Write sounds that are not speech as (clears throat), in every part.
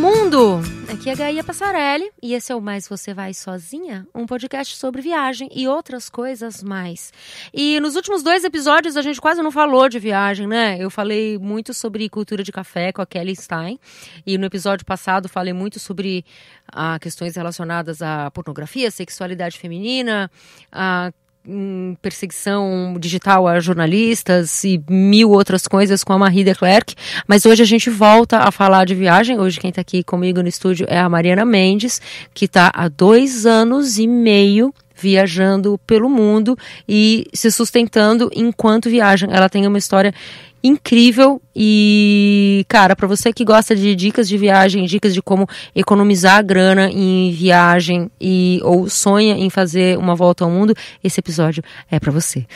mundo! Aqui é a Gaia Passarelli e esse é o Mais Você Vai Sozinha, um podcast sobre viagem e outras coisas mais. E nos últimos dois episódios a gente quase não falou de viagem, né? Eu falei muito sobre cultura de café com a Kelly Stein e no episódio passado falei muito sobre ah, questões relacionadas à pornografia, sexualidade feminina, a perseguição digital a jornalistas e mil outras coisas com a Marie Leclerc, mas hoje a gente volta a falar de viagem. Hoje quem está aqui comigo no estúdio é a Mariana Mendes, que está há dois anos e meio viajando pelo mundo e se sustentando enquanto viaja. Ela tem uma história incrível e, cara, para você que gosta de dicas de viagem, dicas de como economizar grana em viagem e ou sonha em fazer uma volta ao mundo, esse episódio é para você.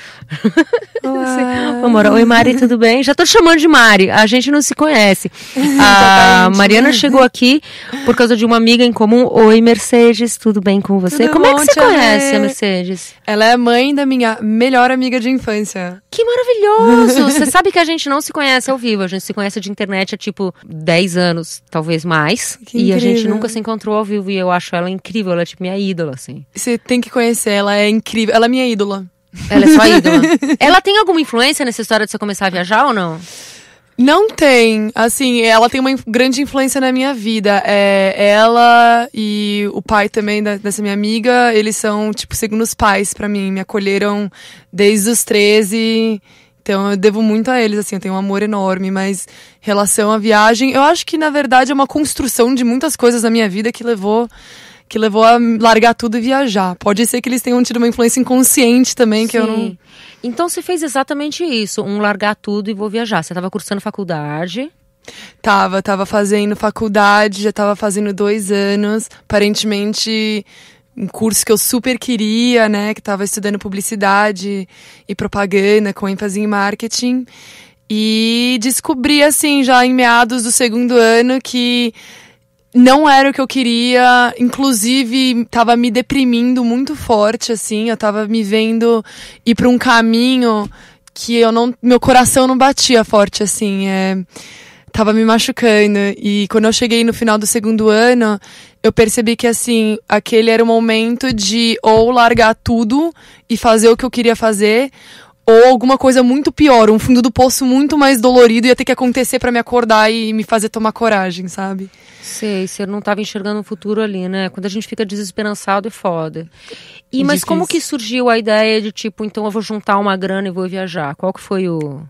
Amor, (laughs) oi Mari, tudo bem? Já tô te chamando de Mari, a gente não se conhece. (laughs) A Mariana chegou aqui por causa de uma amiga em comum. Oi Mercedes, tudo bem com você? Tudo como bom, é que você conhece a Mercedes? Ela é mãe da minha melhor amiga de infância. Que maravilhoso! (laughs) você sabe que a gente não se conhece, eu vivo. A gente se conhece de internet há tipo 10 anos, talvez mais. Que e incrível. a gente nunca se encontrou ao vivo. E eu acho ela incrível, ela é tipo minha ídola, assim. Você tem que conhecer, ela é incrível. Ela é minha ídola. Ela é sua ídola. (laughs) ela tem alguma influência nessa história de você começar a viajar ou não? Não tem. Assim, ela tem uma grande influência na minha vida. É, ela e o pai também da, dessa minha amiga, eles são, tipo, segundos pais para mim. Me acolheram desde os 13 então eu devo muito a eles, assim, eu tenho um amor enorme, mas relação à viagem, eu acho que na verdade é uma construção de muitas coisas da minha vida que levou que levou a largar tudo e viajar. Pode ser que eles tenham tido uma influência inconsciente também, que eu não. Então você fez exatamente isso, um largar tudo e vou viajar. Você estava cursando faculdade. Tava, tava fazendo faculdade, já tava fazendo dois anos. Aparentemente um curso que eu super queria, né? Que estava estudando publicidade e propaganda com ênfase em marketing. E descobri, assim, já em meados do segundo ano, que não era o que eu queria, inclusive estava me deprimindo muito forte, assim. Eu estava me vendo ir para um caminho que eu não, meu coração não batia forte, assim. É tava me machucando. E quando eu cheguei no final do segundo ano, eu percebi que, assim, aquele era o momento de ou largar tudo e fazer o que eu queria fazer, ou alguma coisa muito pior, um fundo do poço muito mais dolorido ia ter que acontecer para me acordar e me fazer tomar coragem, sabe? Sei, você não tava enxergando o um futuro ali, né? Quando a gente fica desesperançado é foda. E é mas difícil. como que surgiu a ideia de tipo, então eu vou juntar uma grana e vou viajar? Qual que foi o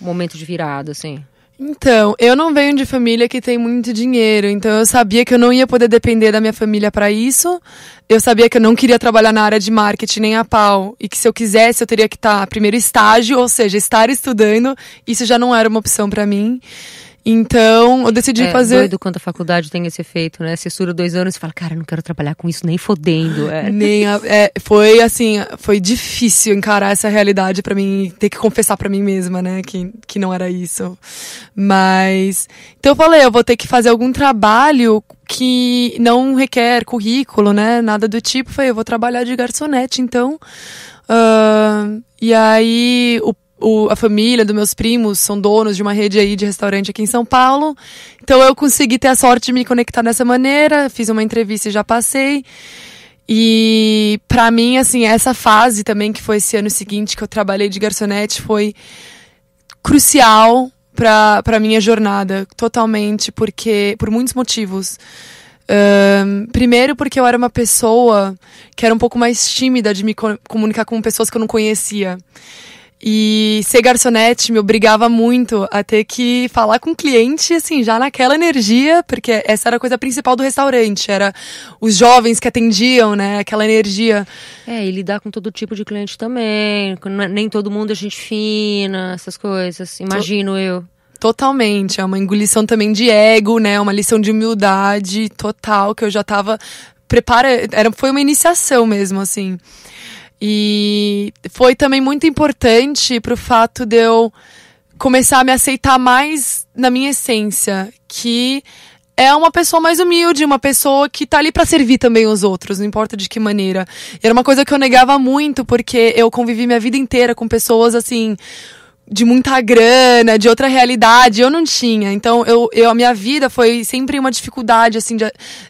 momento de virada assim? Então, eu não venho de família que tem muito dinheiro, então eu sabia que eu não ia poder depender da minha família para isso. Eu sabia que eu não queria trabalhar na área de marketing nem a pau, e que se eu quisesse eu teria que estar tá, primeiro estágio, ou seja, estar estudando, isso já não era uma opção para mim. Então, eu decidi é, fazer. doido quanto a faculdade tem esse efeito, né? Você estuda dois anos e fala, cara, não quero trabalhar com isso nem fodendo. É. Nem a, é, foi assim, foi difícil encarar essa realidade para mim, ter que confessar para mim mesma, né, que, que não era isso. Mas. Então, eu falei, eu vou ter que fazer algum trabalho que não requer currículo, né? Nada do tipo. falei, eu vou trabalhar de garçonete, então. Uh, e aí, o o, a família dos meus primos são donos de uma rede aí de restaurante aqui em São Paulo. Então eu consegui ter a sorte de me conectar dessa maneira, fiz uma entrevista e já passei. E para mim, assim, essa fase também, que foi esse ano seguinte que eu trabalhei de garçonete, foi crucial para minha jornada, totalmente, porque por muitos motivos. Um, primeiro, porque eu era uma pessoa que era um pouco mais tímida de me comunicar com pessoas que eu não conhecia. E ser garçonete me obrigava muito a ter que falar com o cliente, assim, já naquela energia, porque essa era a coisa principal do restaurante, era os jovens que atendiam, né, aquela energia. É, e lidar com todo tipo de cliente também, é, nem todo mundo é gente fina, essas coisas, imagino to eu. Totalmente, é uma engolição também de ego, né, uma lição de humildade total, que eu já tava, prepara, era, foi uma iniciação mesmo, assim. E foi também muito importante para o fato de eu começar a me aceitar mais na minha essência, que é uma pessoa mais humilde, uma pessoa que tá ali para servir também os outros, não importa de que maneira. era uma coisa que eu negava muito, porque eu convivi minha vida inteira com pessoas assim de muita grana, de outra realidade. Eu não tinha. Então, eu, eu a minha vida foi sempre uma dificuldade, assim, de,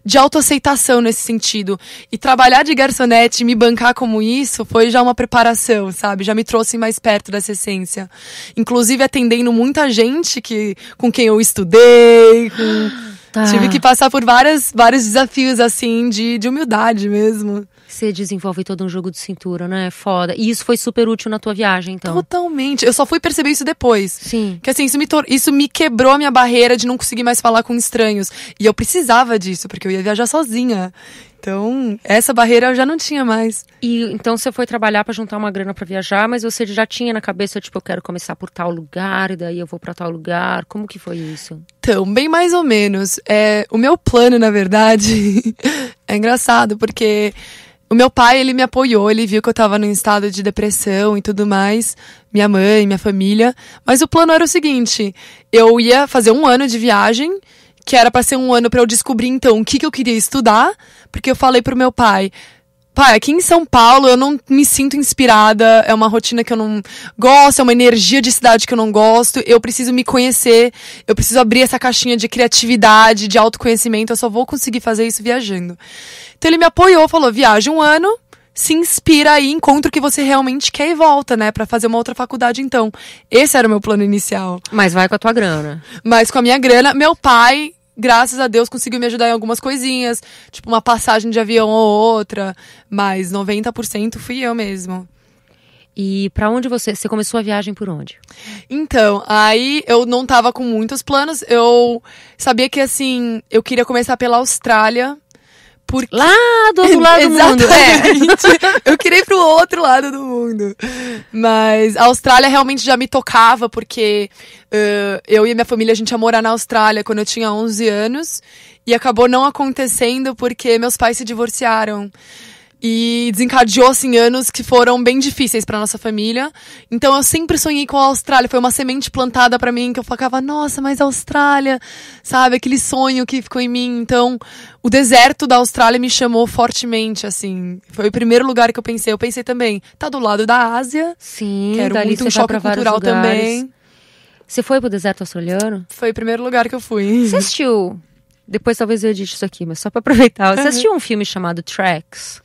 de autoaceitação nesse sentido. E trabalhar de garçonete, me bancar como isso, foi já uma preparação, sabe? Já me trouxe mais perto dessa essência. Inclusive, atendendo muita gente que, com quem eu estudei, com... (gasps) Tá. Tive que passar por várias, vários desafios, assim, de, de humildade mesmo. Você desenvolve todo um jogo de cintura, né? Foda. E isso foi super útil na tua viagem, então. Totalmente. Eu só fui perceber isso depois. Sim. Que assim, isso me, isso me quebrou a minha barreira de não conseguir mais falar com estranhos. E eu precisava disso, porque eu ia viajar sozinha. Então, essa barreira eu já não tinha mais. E então você foi trabalhar para juntar uma grana para viajar, mas você já tinha na cabeça, tipo, eu quero começar por tal lugar, e daí eu vou para tal lugar. Como que foi isso? Então, bem mais ou menos. É, o meu plano, na verdade, (laughs) é engraçado, porque o meu pai, ele me apoiou, ele viu que eu tava num estado de depressão e tudo mais, minha mãe, minha família. Mas o plano era o seguinte: eu ia fazer um ano de viagem que era para ser um ano para eu descobrir então o que, que eu queria estudar, porque eu falei pro meu pai, pai, aqui em São Paulo eu não me sinto inspirada, é uma rotina que eu não gosto, é uma energia de cidade que eu não gosto, eu preciso me conhecer, eu preciso abrir essa caixinha de criatividade, de autoconhecimento, eu só vou conseguir fazer isso viajando. Então ele me apoiou, falou: "Viaja um ano, se inspira aí, encontra o que você realmente quer e volta, né? para fazer uma outra faculdade, então. Esse era o meu plano inicial. Mas vai com a tua grana. Mas com a minha grana, meu pai graças a Deus, conseguiu me ajudar em algumas coisinhas, tipo uma passagem de avião ou outra, mas 90% fui eu mesmo. E para onde você, você começou a viagem por onde? Então, aí eu não tava com muitos planos. Eu sabia que assim, eu queria começar pela Austrália, porque... Lá do outro lado do mundo. É. Eu queria ir pro outro lado do mundo. Mas a Austrália realmente já me tocava, porque uh, eu e minha família, a gente ia morar na Austrália quando eu tinha 11 anos. E acabou não acontecendo porque meus pais se divorciaram. E desencadeou, assim, anos que foram bem difíceis para nossa família. Então eu sempre sonhei com a Austrália. Foi uma semente plantada para mim que eu ficava, nossa, mas a Austrália, sabe? Aquele sonho que ficou em mim. Então o deserto da Austrália me chamou fortemente, assim. Foi o primeiro lugar que eu pensei. Eu pensei também, tá do lado da Ásia. Sim, quero dali muito um choque cultural também. Você foi pro deserto australiano? Foi o primeiro lugar que eu fui. Você assistiu? Depois talvez eu edite isso aqui, mas só para aproveitar. Você uhum. assistiu um filme chamado Tracks?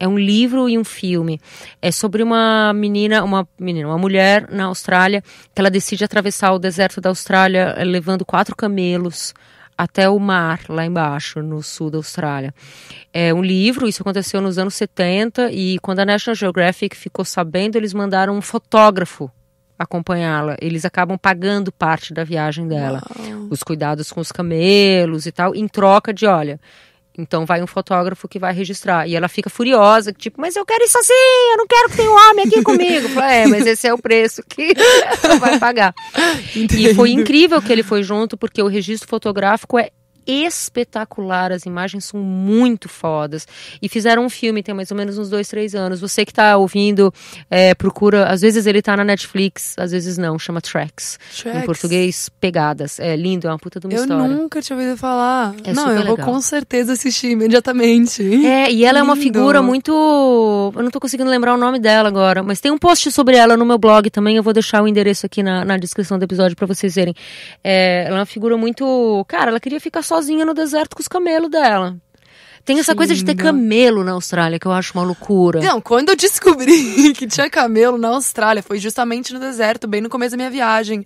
é um livro e um filme. É sobre uma menina, uma menina, uma mulher na Austrália que ela decide atravessar o deserto da Austrália eh, levando quatro camelos até o mar, lá embaixo, no sul da Austrália. É um livro, isso aconteceu nos anos 70, e quando a National Geographic ficou sabendo, eles mandaram um fotógrafo acompanhá-la. Eles acabam pagando parte da viagem dela, Uau. os cuidados com os camelos e tal, em troca de, olha, então vai um fotógrafo que vai registrar. E ela fica furiosa, tipo, mas eu quero isso assim, eu não quero que tenha um homem aqui comigo. Fala, é, mas esse é o preço que (laughs) vai pagar. Entendo. E foi incrível que ele foi junto, porque o registro fotográfico é espetacular, as imagens são muito fodas. E fizeram um filme, tem mais ou menos uns dois, três anos. Você que tá ouvindo, é, procura. Às vezes ele tá na Netflix, às vezes não, chama Tracks. Tracks. Em português, pegadas. É lindo, é uma puta de uma eu história. Eu nunca tinha ouvido falar. É não, eu legal. vou com certeza assistir imediatamente. É, e ela lindo. é uma figura muito. Eu não tô conseguindo lembrar o nome dela agora, mas tem um post sobre ela no meu blog também. Eu vou deixar o endereço aqui na, na descrição do episódio para vocês verem. É, ela é uma figura muito. Cara, ela queria ficar sozinha no deserto com os camelos dela. Tem essa Sim, coisa de ter camelo na Austrália, que eu acho uma loucura. Não, quando eu descobri (laughs) que tinha camelo na Austrália, foi justamente no deserto, bem no começo da minha viagem.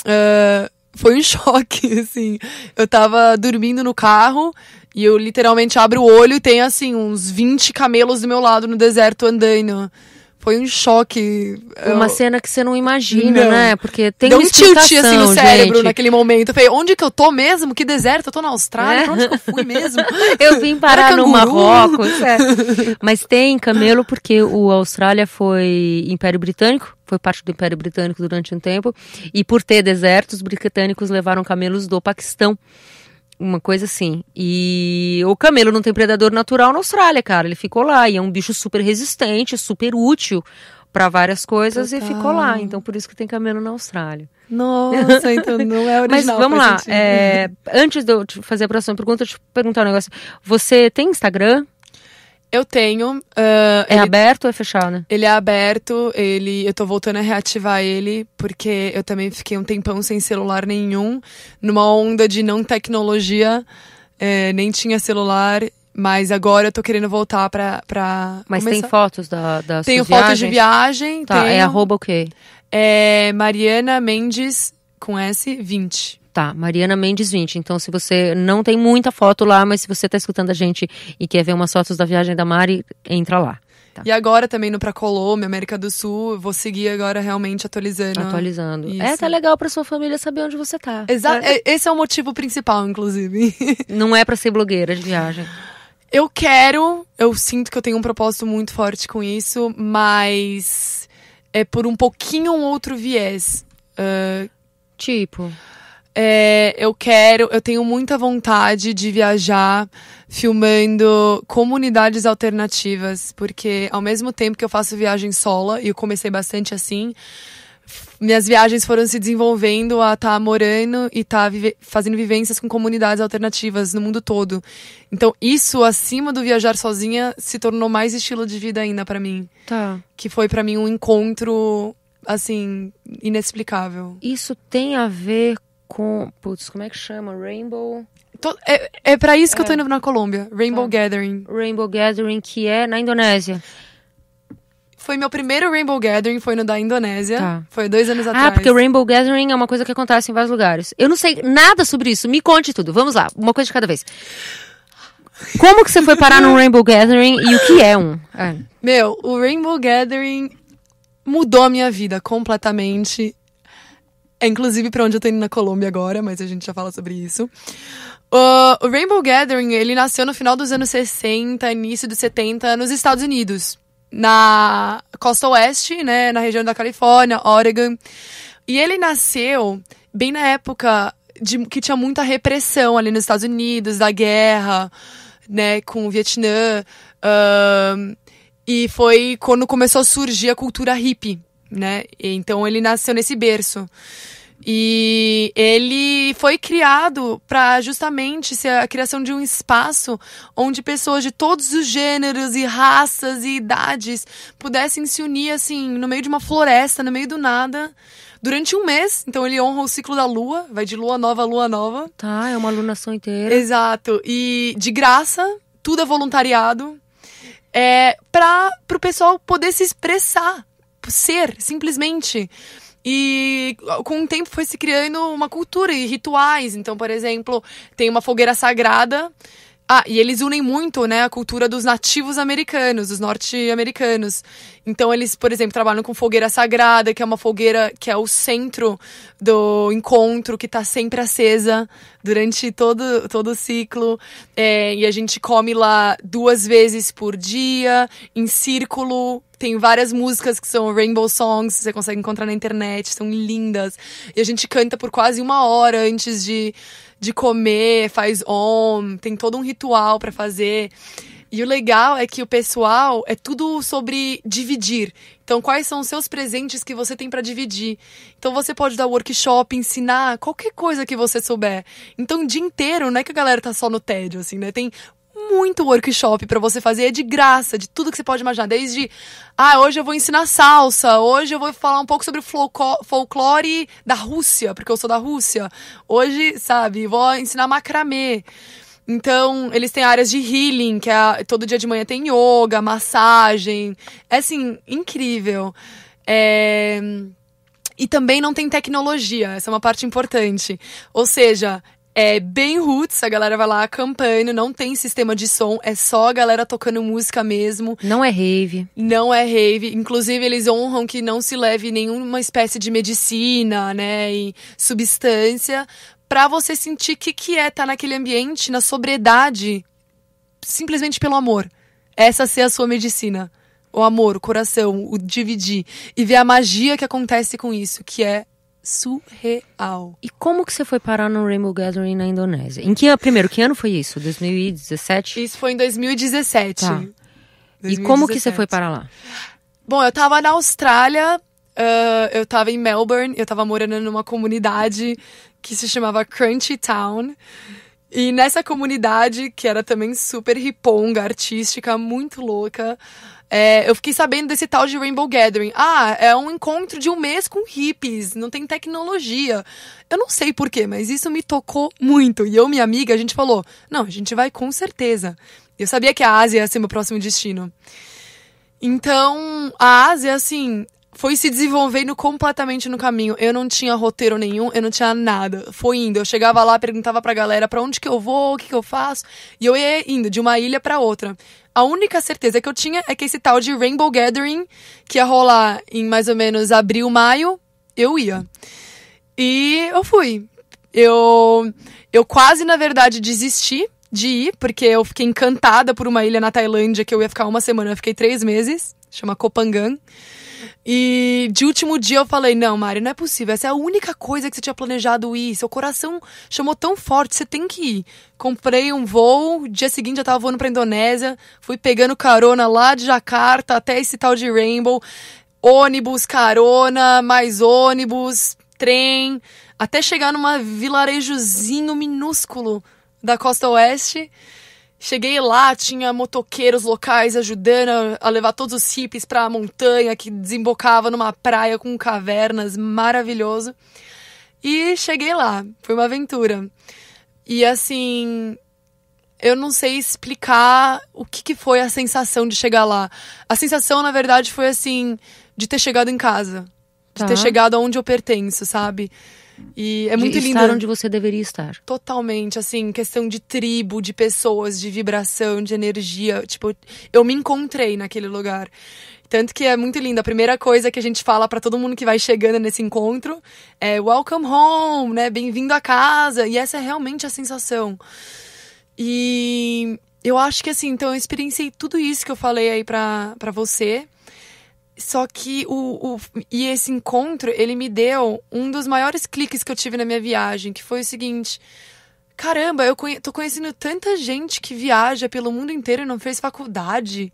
Uh, foi um (laughs) choque, assim. Eu tava dormindo no carro e eu literalmente abro o olho e tem, assim, uns 20 camelos do meu lado no deserto andando foi um choque. Uma eu... cena que você não imagina, não. né? Porque tem Deu uma um tilt assim no gente. cérebro naquele momento. Eu falei, onde que eu tô mesmo? Que deserto? Eu tô na Austrália? É. Pra onde que eu fui mesmo? (laughs) eu vim parar no Marrocos. (laughs) É. Mas tem camelo porque o Austrália foi Império Britânico foi parte do Império Britânico durante um tempo, e por ter desertos, os britânicos levaram camelos do Paquistão uma coisa assim. E o camelo não tem predador natural na Austrália, cara. Ele ficou lá e é um bicho super resistente, super útil para várias coisas Total. e ficou lá. Então por isso que tem camelo na Austrália. Nossa, então (laughs) não é original. Mas vamos lá. É, antes de eu te fazer a próxima pergunta, eu te perguntar um negócio. Você tem Instagram? Eu tenho. Uh, é ele, aberto ou é fechado? Ele é aberto, ele. Eu tô voltando a reativar ele, porque eu também fiquei um tempão sem celular nenhum, numa onda de não tecnologia, é, nem tinha celular. Mas agora eu tô querendo voltar pra. pra Mas começar. tem fotos da, das Tenho fotos de viagem. Tá, é tenho, é arroba o quê? É Mariana Mendes com S20. Tá, Mariana Mendes 20. Então, se você não tem muita foto lá, mas se você está escutando a gente e quer ver umas fotos da viagem da Mari, entra lá. Tá. E agora também indo pra Colômbia, América do Sul, vou seguir agora realmente atualizando. Atualizando. É, isso. É, tá até legal pra sua família saber onde você tá. Exato. É. é. Esse é o motivo principal, inclusive. (laughs) Não é pra ser blogueira de viagem. Eu quero, eu sinto que eu tenho um propósito muito forte com isso, mas é por um pouquinho um outro viés. Uh, tipo. É, eu quero, eu tenho muita vontade de viajar filmando comunidades alternativas, porque ao mesmo tempo que eu faço viagem sola, e eu comecei bastante assim, minhas viagens foram se desenvolvendo a estar tá morando e estar tá vive fazendo vivências com comunidades alternativas no mundo todo. Então, isso acima do viajar sozinha se tornou mais estilo de vida ainda para mim. Tá. Que foi para mim um encontro assim inexplicável. Isso tem a ver com. Putz, como é que chama? Rainbow. Tô, é, é pra isso que é. eu tô é. indo na Colômbia. Rainbow tá. Gathering. Rainbow Gathering, que é na Indonésia. Foi meu primeiro Rainbow Gathering, foi no da Indonésia. Tá. Foi dois anos ah, atrás. Ah, porque o Rainbow Gathering é uma coisa que acontece em vários lugares. Eu não sei nada sobre isso. Me conte tudo. Vamos lá, uma coisa de cada vez. Como que você foi parar num (laughs) Rainbow Gathering e o que é um? É. Meu, o Rainbow Gathering mudou a minha vida completamente. É inclusive para onde eu tô indo na Colômbia agora, mas a gente já fala sobre isso. Uh, o Rainbow Gathering, ele nasceu no final dos anos 60, início dos 70, nos Estados Unidos. Na costa oeste, né, na região da Califórnia, Oregon. E ele nasceu bem na época de, que tinha muita repressão ali nos Estados Unidos, da guerra, né, com o Vietnã. Uh, e foi quando começou a surgir a cultura hippie né? Então ele nasceu nesse berço. E ele foi criado para justamente ser a criação de um espaço onde pessoas de todos os gêneros e raças e idades pudessem se unir assim, no meio de uma floresta, no meio do nada, durante um mês. Então ele honra o ciclo da lua, vai de lua nova a lua nova. Tá, é uma alunação inteira. Exato. E de graça, tudo é voluntariado. É para o pessoal poder se expressar ser, simplesmente. E com o tempo foi se criando uma cultura e rituais. Então, por exemplo, tem uma fogueira sagrada. Ah, e eles unem muito, né, a cultura dos nativos americanos, dos norte-americanos. Então eles, por exemplo, trabalham com fogueira sagrada, que é uma fogueira que é o centro do encontro, que está sempre acesa durante todo, todo o ciclo. É, e a gente come lá duas vezes por dia, em círculo, tem várias músicas que são Rainbow Songs, você consegue encontrar na internet, são lindas. E a gente canta por quase uma hora antes de, de comer, faz on, tem todo um ritual para fazer. E o legal é que o pessoal é tudo sobre dividir. Então, quais são os seus presentes que você tem para dividir? Então, você pode dar workshop, ensinar qualquer coisa que você souber. Então, o dia inteiro, não é que a galera tá só no tédio, assim, né? Tem muito workshop para você fazer, é de graça, de tudo que você pode imaginar. Desde, ah, hoje eu vou ensinar salsa, hoje eu vou falar um pouco sobre o folclore da Rússia, porque eu sou da Rússia. Hoje, sabe, vou ensinar macramê. Então, eles têm áreas de healing, que é, todo dia de manhã tem yoga, massagem. É, assim, incrível. É... E também não tem tecnologia, essa é uma parte importante. Ou seja, é bem roots, a galera vai lá acampando, não tem sistema de som, é só a galera tocando música mesmo. Não é rave. Não é rave. Inclusive, eles honram que não se leve nenhuma espécie de medicina, né, e substância, para você sentir o que, que é estar tá naquele ambiente, na sobriedade, simplesmente pelo amor. Essa ser a sua medicina. O amor, o coração, o dividir. E ver a magia que acontece com isso, que é surreal. E como que você foi parar no Rainbow Gathering na Indonésia? Em que ano, primeiro, que ano foi isso? 2017? Isso foi em 2017. Tá. 2017. E como que você foi parar lá? Bom, eu tava na Austrália, uh, eu tava em Melbourne, eu tava morando numa comunidade que se chamava Crunchy Town. E nessa comunidade, que era também super riponga, artística, muito louca, é, eu fiquei sabendo desse tal de Rainbow Gathering. Ah, é um encontro de um mês com hippies, não tem tecnologia. Eu não sei porquê, mas isso me tocou muito. E eu, minha amiga, a gente falou: não, a gente vai com certeza. Eu sabia que a Ásia ia ser meu próximo destino. Então, a Ásia, assim, foi se desenvolvendo completamente no caminho. Eu não tinha roteiro nenhum, eu não tinha nada. Foi indo. Eu chegava lá, perguntava pra galera para onde que eu vou, o que que eu faço. E eu ia indo de uma ilha para outra. A única certeza que eu tinha é que esse tal de Rainbow Gathering, que ia rolar em mais ou menos abril, maio, eu ia. E eu fui. Eu, eu quase, na verdade, desisti de ir, porque eu fiquei encantada por uma ilha na Tailândia que eu ia ficar uma semana, eu fiquei três meses, chama Kopangan. E de último dia eu falei: não, Mari, não é possível. Essa é a única coisa que você tinha planejado ir. Seu coração chamou tão forte, você tem que ir. Comprei um voo, dia seguinte já tava voando pra Indonésia. Fui pegando carona lá de Jacarta até esse tal de Rainbow. Ônibus, carona, mais ônibus, trem, até chegar numa vilarejozinho minúsculo da costa oeste. Cheguei lá, tinha motoqueiros locais ajudando a levar todos os hippies para a montanha que desembocava numa praia com cavernas, maravilhoso. E cheguei lá, foi uma aventura. E assim, eu não sei explicar o que, que foi a sensação de chegar lá. A sensação, na verdade, foi assim, de ter chegado em casa, de tá. ter chegado aonde eu pertenço, sabe? E é muito de lindo. onde você deveria estar. Totalmente, assim, questão de tribo, de pessoas, de vibração, de energia. Tipo, eu me encontrei naquele lugar. Tanto que é muito lindo. A primeira coisa que a gente fala para todo mundo que vai chegando nesse encontro é welcome home, né? Bem-vindo a casa. E essa é realmente a sensação. E eu acho que assim, então eu experienciei tudo isso que eu falei aí pra, pra você. Só que o, o, e esse encontro, ele me deu um dos maiores cliques que eu tive na minha viagem, que foi o seguinte: caramba, eu conhe, tô conhecendo tanta gente que viaja pelo mundo inteiro e não fez faculdade,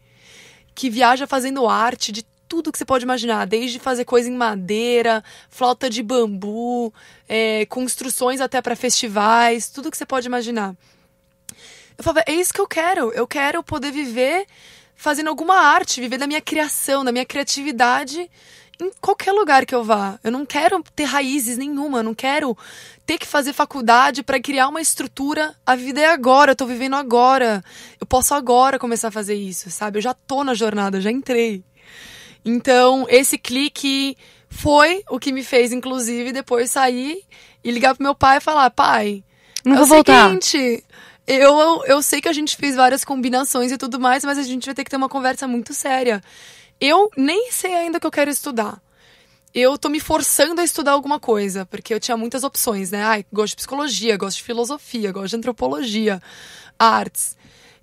que viaja fazendo arte de tudo que você pode imaginar, desde fazer coisa em madeira, flauta de bambu, é, construções até para festivais, tudo que você pode imaginar. Eu falava, é isso que eu quero, eu quero poder viver fazendo alguma arte, viver da minha criação, da minha criatividade em qualquer lugar que eu vá. Eu não quero ter raízes nenhuma, eu não quero ter que fazer faculdade para criar uma estrutura. A vida é agora, eu tô vivendo agora. Eu posso agora começar a fazer isso, sabe? Eu já tô na jornada, já entrei. Então, esse clique foi o que me fez, inclusive, depois sair e ligar pro meu pai e falar: pai, não é vou o seguinte, voltar eu, eu sei que a gente fez várias combinações e tudo mais, mas a gente vai ter que ter uma conversa muito séria. Eu nem sei ainda o que eu quero estudar. Eu tô me forçando a estudar alguma coisa, porque eu tinha muitas opções, né? Ai, gosto de psicologia, gosto de filosofia, gosto de antropologia, artes.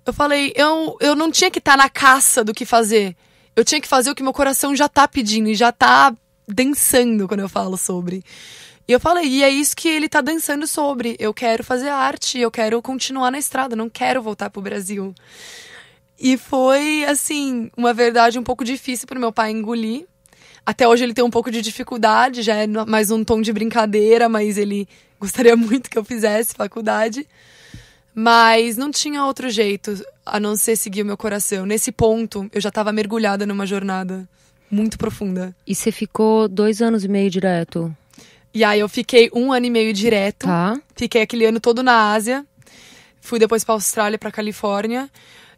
Eu falei, eu, eu não tinha que estar tá na caça do que fazer. Eu tinha que fazer o que meu coração já tá pedindo e já tá dançando quando eu falo sobre. E eu falei, e é isso que ele tá dançando sobre. Eu quero fazer arte, eu quero continuar na estrada, não quero voltar pro Brasil. E foi, assim, uma verdade um pouco difícil pro meu pai engolir. Até hoje ele tem um pouco de dificuldade, já é mais um tom de brincadeira, mas ele gostaria (laughs) muito que eu fizesse faculdade. Mas não tinha outro jeito a não ser seguir o meu coração. Nesse ponto, eu já estava mergulhada numa jornada muito profunda. E você ficou dois anos e meio direto? E aí eu fiquei um ano e meio direto. Tá. Fiquei aquele ano todo na Ásia. Fui depois pra Austrália, pra Califórnia.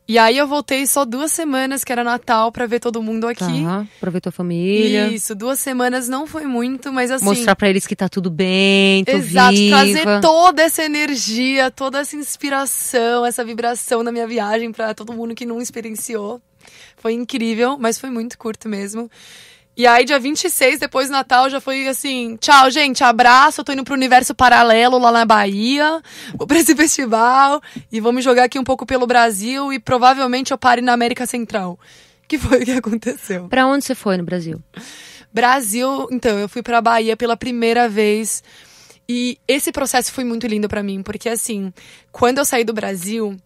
E aí eu voltei só duas semanas, que era Natal, pra ver todo mundo aqui. Tá, pra ver tua família. Isso, duas semanas não foi muito, mas assim... Mostrar pra eles que tá tudo bem, tô Exato, viva. trazer toda essa energia, toda essa inspiração, essa vibração na minha viagem pra todo mundo que não experienciou. Foi incrível, mas foi muito curto mesmo. E aí, dia 26, depois do Natal, já foi assim: tchau, gente, abraço, eu tô indo pro universo paralelo lá na Bahia, vou pra esse (laughs) festival e vou me jogar aqui um pouco pelo Brasil e provavelmente eu pare na América Central. Que foi o que aconteceu. Pra onde você foi no Brasil? Brasil, então, eu fui pra Bahia pela primeira vez. E esse processo foi muito lindo para mim, porque assim, quando eu saí do Brasil,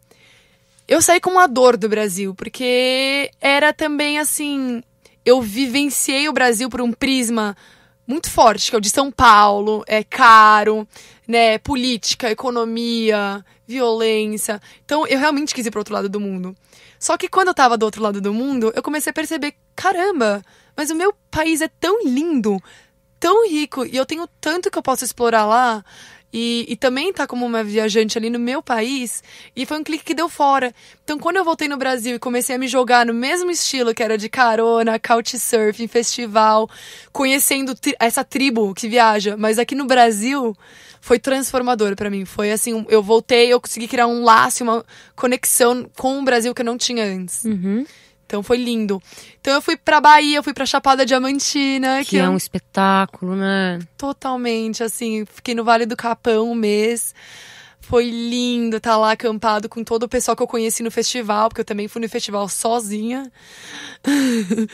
eu saí com uma dor do Brasil, porque era também assim, eu vivenciei o Brasil por um prisma muito forte, que é o de São Paulo, é caro, né, política, economia, violência. Então, eu realmente quis ir para outro lado do mundo. Só que quando eu estava do outro lado do mundo, eu comecei a perceber, caramba, mas o meu país é tão lindo, tão rico e eu tenho tanto que eu posso explorar lá. E, e também tá como uma viajante ali no meu país. E foi um clique que deu fora. Então, quando eu voltei no Brasil e comecei a me jogar no mesmo estilo que era de carona, couchsurfing, festival, conhecendo tri essa tribo que viaja, mas aqui no Brasil foi transformador para mim. Foi assim, eu voltei, eu consegui criar um laço, uma conexão com o Brasil que eu não tinha antes. Uhum. Então foi lindo. Então eu fui pra Bahia, eu fui pra Chapada Diamantina. Que, que é, é um espetáculo, né? Totalmente, assim. Fiquei no Vale do Capão um mês. Foi lindo estar tá lá acampado com todo o pessoal que eu conheci no festival, porque eu também fui no festival sozinha. (laughs)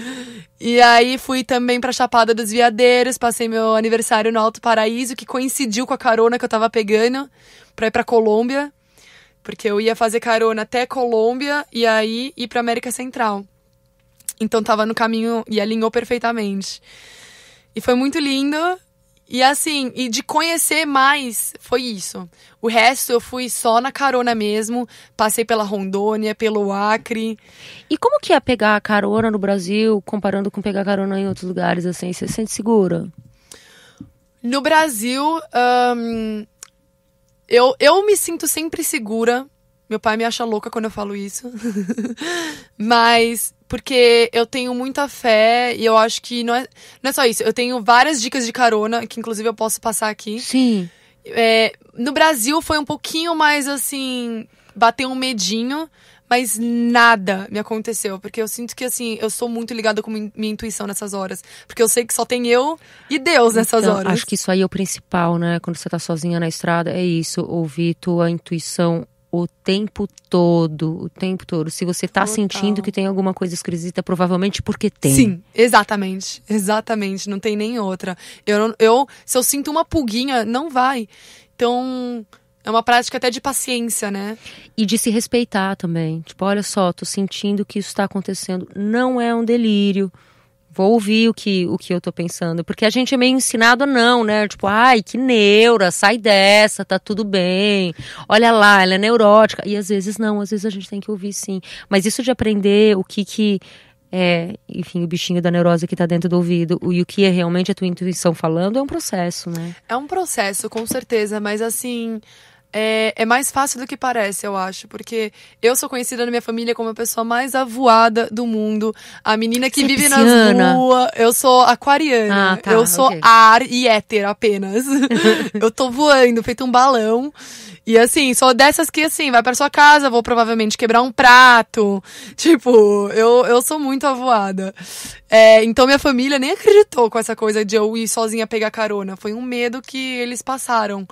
e aí fui também pra Chapada dos Veadeiros, passei meu aniversário no Alto Paraíso, que coincidiu com a carona que eu tava pegando pra ir pra Colômbia porque eu ia fazer carona até Colômbia e aí ir para América Central. Então tava no caminho e alinhou perfeitamente. E foi muito lindo. E assim, e de conhecer mais, foi isso. O resto eu fui só na carona mesmo, passei pela Rondônia, pelo Acre. E como que é pegar a carona no Brasil comparando com pegar carona em outros lugares assim? Você se sente segura? No Brasil, eu, eu me sinto sempre segura. Meu pai me acha louca quando eu falo isso. (laughs) Mas porque eu tenho muita fé e eu acho que não é, não é só isso. Eu tenho várias dicas de carona, que inclusive eu posso passar aqui. Sim. É, no Brasil foi um pouquinho mais assim. Bateu um medinho, mas nada me aconteceu, porque eu sinto que assim, eu sou muito ligada com minha intuição nessas horas, porque eu sei que só tem eu e Deus então, nessas então, horas. Acho que isso aí é o principal, né? Quando você tá sozinha na estrada, é isso, ouvir tua intuição o tempo todo, o tempo todo. Se você tá Total. sentindo que tem alguma coisa esquisita, provavelmente porque tem. Sim, exatamente. Exatamente, não tem nem outra. Eu eu se eu sinto uma pulguinha, não vai. Então, é uma prática até de paciência, né? E de se respeitar também. Tipo, olha só, tô sentindo que isso está acontecendo. Não é um delírio. Vou ouvir o que, o que eu tô pensando. Porque a gente é meio ensinado a não, né? Tipo, ai, que neura, sai dessa, tá tudo bem. Olha lá, ela é neurótica. E às vezes não, às vezes a gente tem que ouvir sim. Mas isso de aprender o que que é, enfim, o bichinho da neurose que tá dentro do ouvido e o que é realmente a tua intuição falando é um processo, né? É um processo, com certeza, mas assim, é, é, mais fácil do que parece, eu acho, porque eu sou conhecida na minha família como a pessoa mais avoada do mundo, a menina que Você é vive é na rua. Eu sou aquariana, ah, tá, eu sou okay. ar e éter apenas. (laughs) eu tô voando, feito um balão. E assim, sou dessas que assim, vai para sua casa, vou provavelmente quebrar um prato. (laughs) Tipo, eu, eu sou muito avoada. É, então minha família nem acreditou com essa coisa de eu ir sozinha pegar carona. Foi um medo que eles passaram.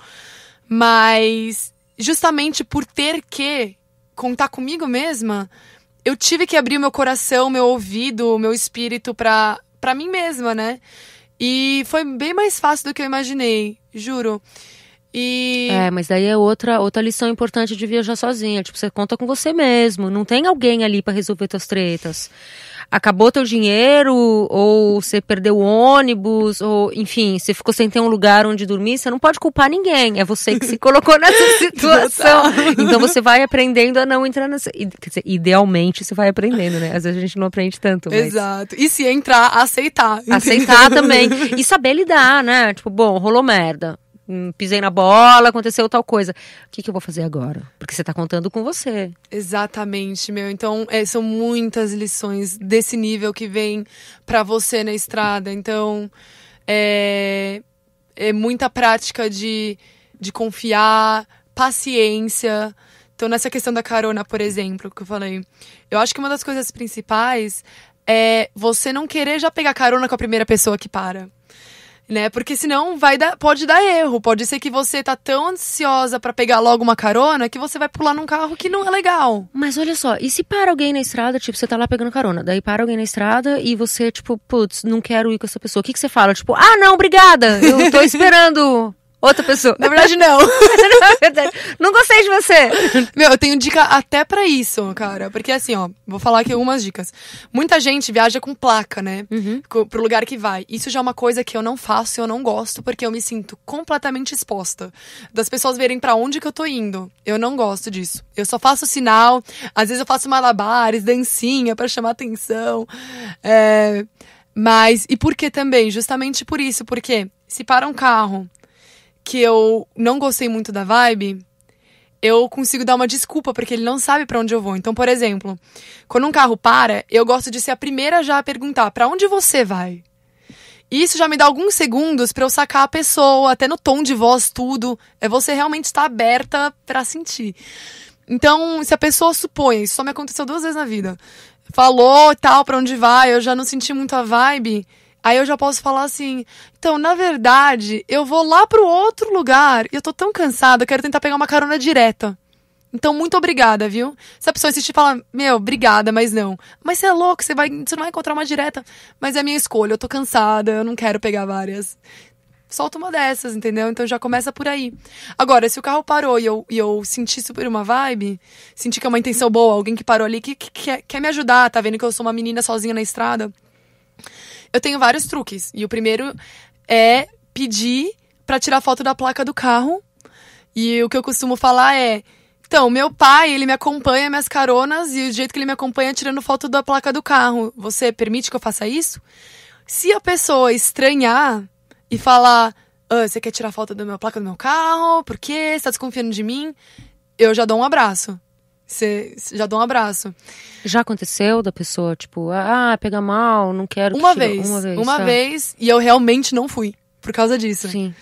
Mas justamente por ter que contar comigo mesma, eu tive que abrir meu coração, meu ouvido, meu espírito para pra mim mesma, né? E foi bem mais fácil do que eu imaginei, juro. E... É, mas daí é outra, outra lição importante de viajar sozinha. Tipo, você conta com você mesmo. Não tem alguém ali para resolver suas tretas acabou teu dinheiro, ou você perdeu o ônibus, ou enfim, você ficou sem ter um lugar onde dormir, você não pode culpar ninguém. É você que se (laughs) colocou nessa situação. então você vai aprendendo a não entrar nessa. Dizer, idealmente você vai aprendendo, né? Às vezes a gente não aprende tanto. Mas... Exato. E se entrar, aceitar. Entendeu? Aceitar também. (laughs) E saber lidar, né? Tipo, bom, rolou merda Hum, pisei na bola, aconteceu tal coisa. O que, que eu vou fazer agora? Porque você está contando com você. Exatamente, meu. Então, é, são muitas lições desse nível que vem para você na estrada. Então, é, é muita prática de, de confiar, paciência. Então, nessa questão da carona, por exemplo, que eu falei, eu acho que uma das coisas principais é você não querer já pegar carona com a primeira pessoa que para né? Porque senão vai dar, pode dar erro. Pode ser que você tá tão ansiosa para pegar logo uma carona que você vai pular num carro que não é legal. Mas olha só, e se para alguém na estrada, tipo, você tá lá pegando carona, daí para alguém na estrada e você, tipo, putz, não quero ir com essa pessoa. O que, que você fala? Tipo, ah, não, obrigada! Eu tô (laughs) esperando Outra pessoa. Na verdade, não. (laughs) não, gostei de você. Meu, eu tenho dica até para isso, cara. Porque assim, ó, vou falar aqui algumas dicas. Muita gente viaja com placa, né? Uhum. Pro lugar que vai. Isso já é uma coisa que eu não faço, e eu não gosto, porque eu me sinto completamente exposta. Das pessoas verem para onde que eu tô indo. Eu não gosto disso. Eu só faço sinal, às vezes eu faço malabares, dancinha para chamar atenção. É. Mas, e por que também? Justamente por isso, porque se para um carro que eu não gostei muito da vibe, eu consigo dar uma desculpa, porque ele não sabe para onde eu vou. Então, por exemplo, quando um carro para, eu gosto de ser a primeira já a perguntar: para onde você vai? isso já me dá alguns segundos para eu sacar a pessoa, até no tom de voz, tudo. É você realmente estar tá aberta para sentir. Então, se a pessoa supõe, isso só me aconteceu duas vezes na vida, falou tal, para onde vai, eu já não senti muito a vibe Aí eu já posso falar assim: então, na verdade, eu vou lá para o outro lugar e eu tô tão cansada, eu quero tentar pegar uma carona direta. Então, muito obrigada, viu? Se a pessoa insistir e falar, meu, obrigada, mas não. Mas você é louco, você, vai, você não vai encontrar uma direta. Mas é a minha escolha, eu tô cansada, eu não quero pegar várias. Solta uma dessas, entendeu? Então já começa por aí. Agora, se o carro parou e eu, e eu senti super uma vibe, senti que é uma intenção boa, alguém que parou ali, que, que, que quer, quer me ajudar, tá vendo que eu sou uma menina sozinha na estrada, eu tenho vários truques. E o primeiro é pedir para tirar foto da placa do carro. E o que eu costumo falar é: então, meu pai, ele me acompanha minhas caronas e o jeito que ele me acompanha é tirando foto da placa do carro. Você permite que eu faça isso? Se a pessoa estranhar e falar: ah, você quer tirar foto da minha placa do meu carro? Por quê? Você tá desconfiando de mim? Eu já dou um abraço. Você já dá um abraço. Já aconteceu da pessoa, tipo, ah, pega mal, não quero. Uma, que vez, uma vez. Uma tá. vez. E eu realmente não fui. Por causa disso. Sim.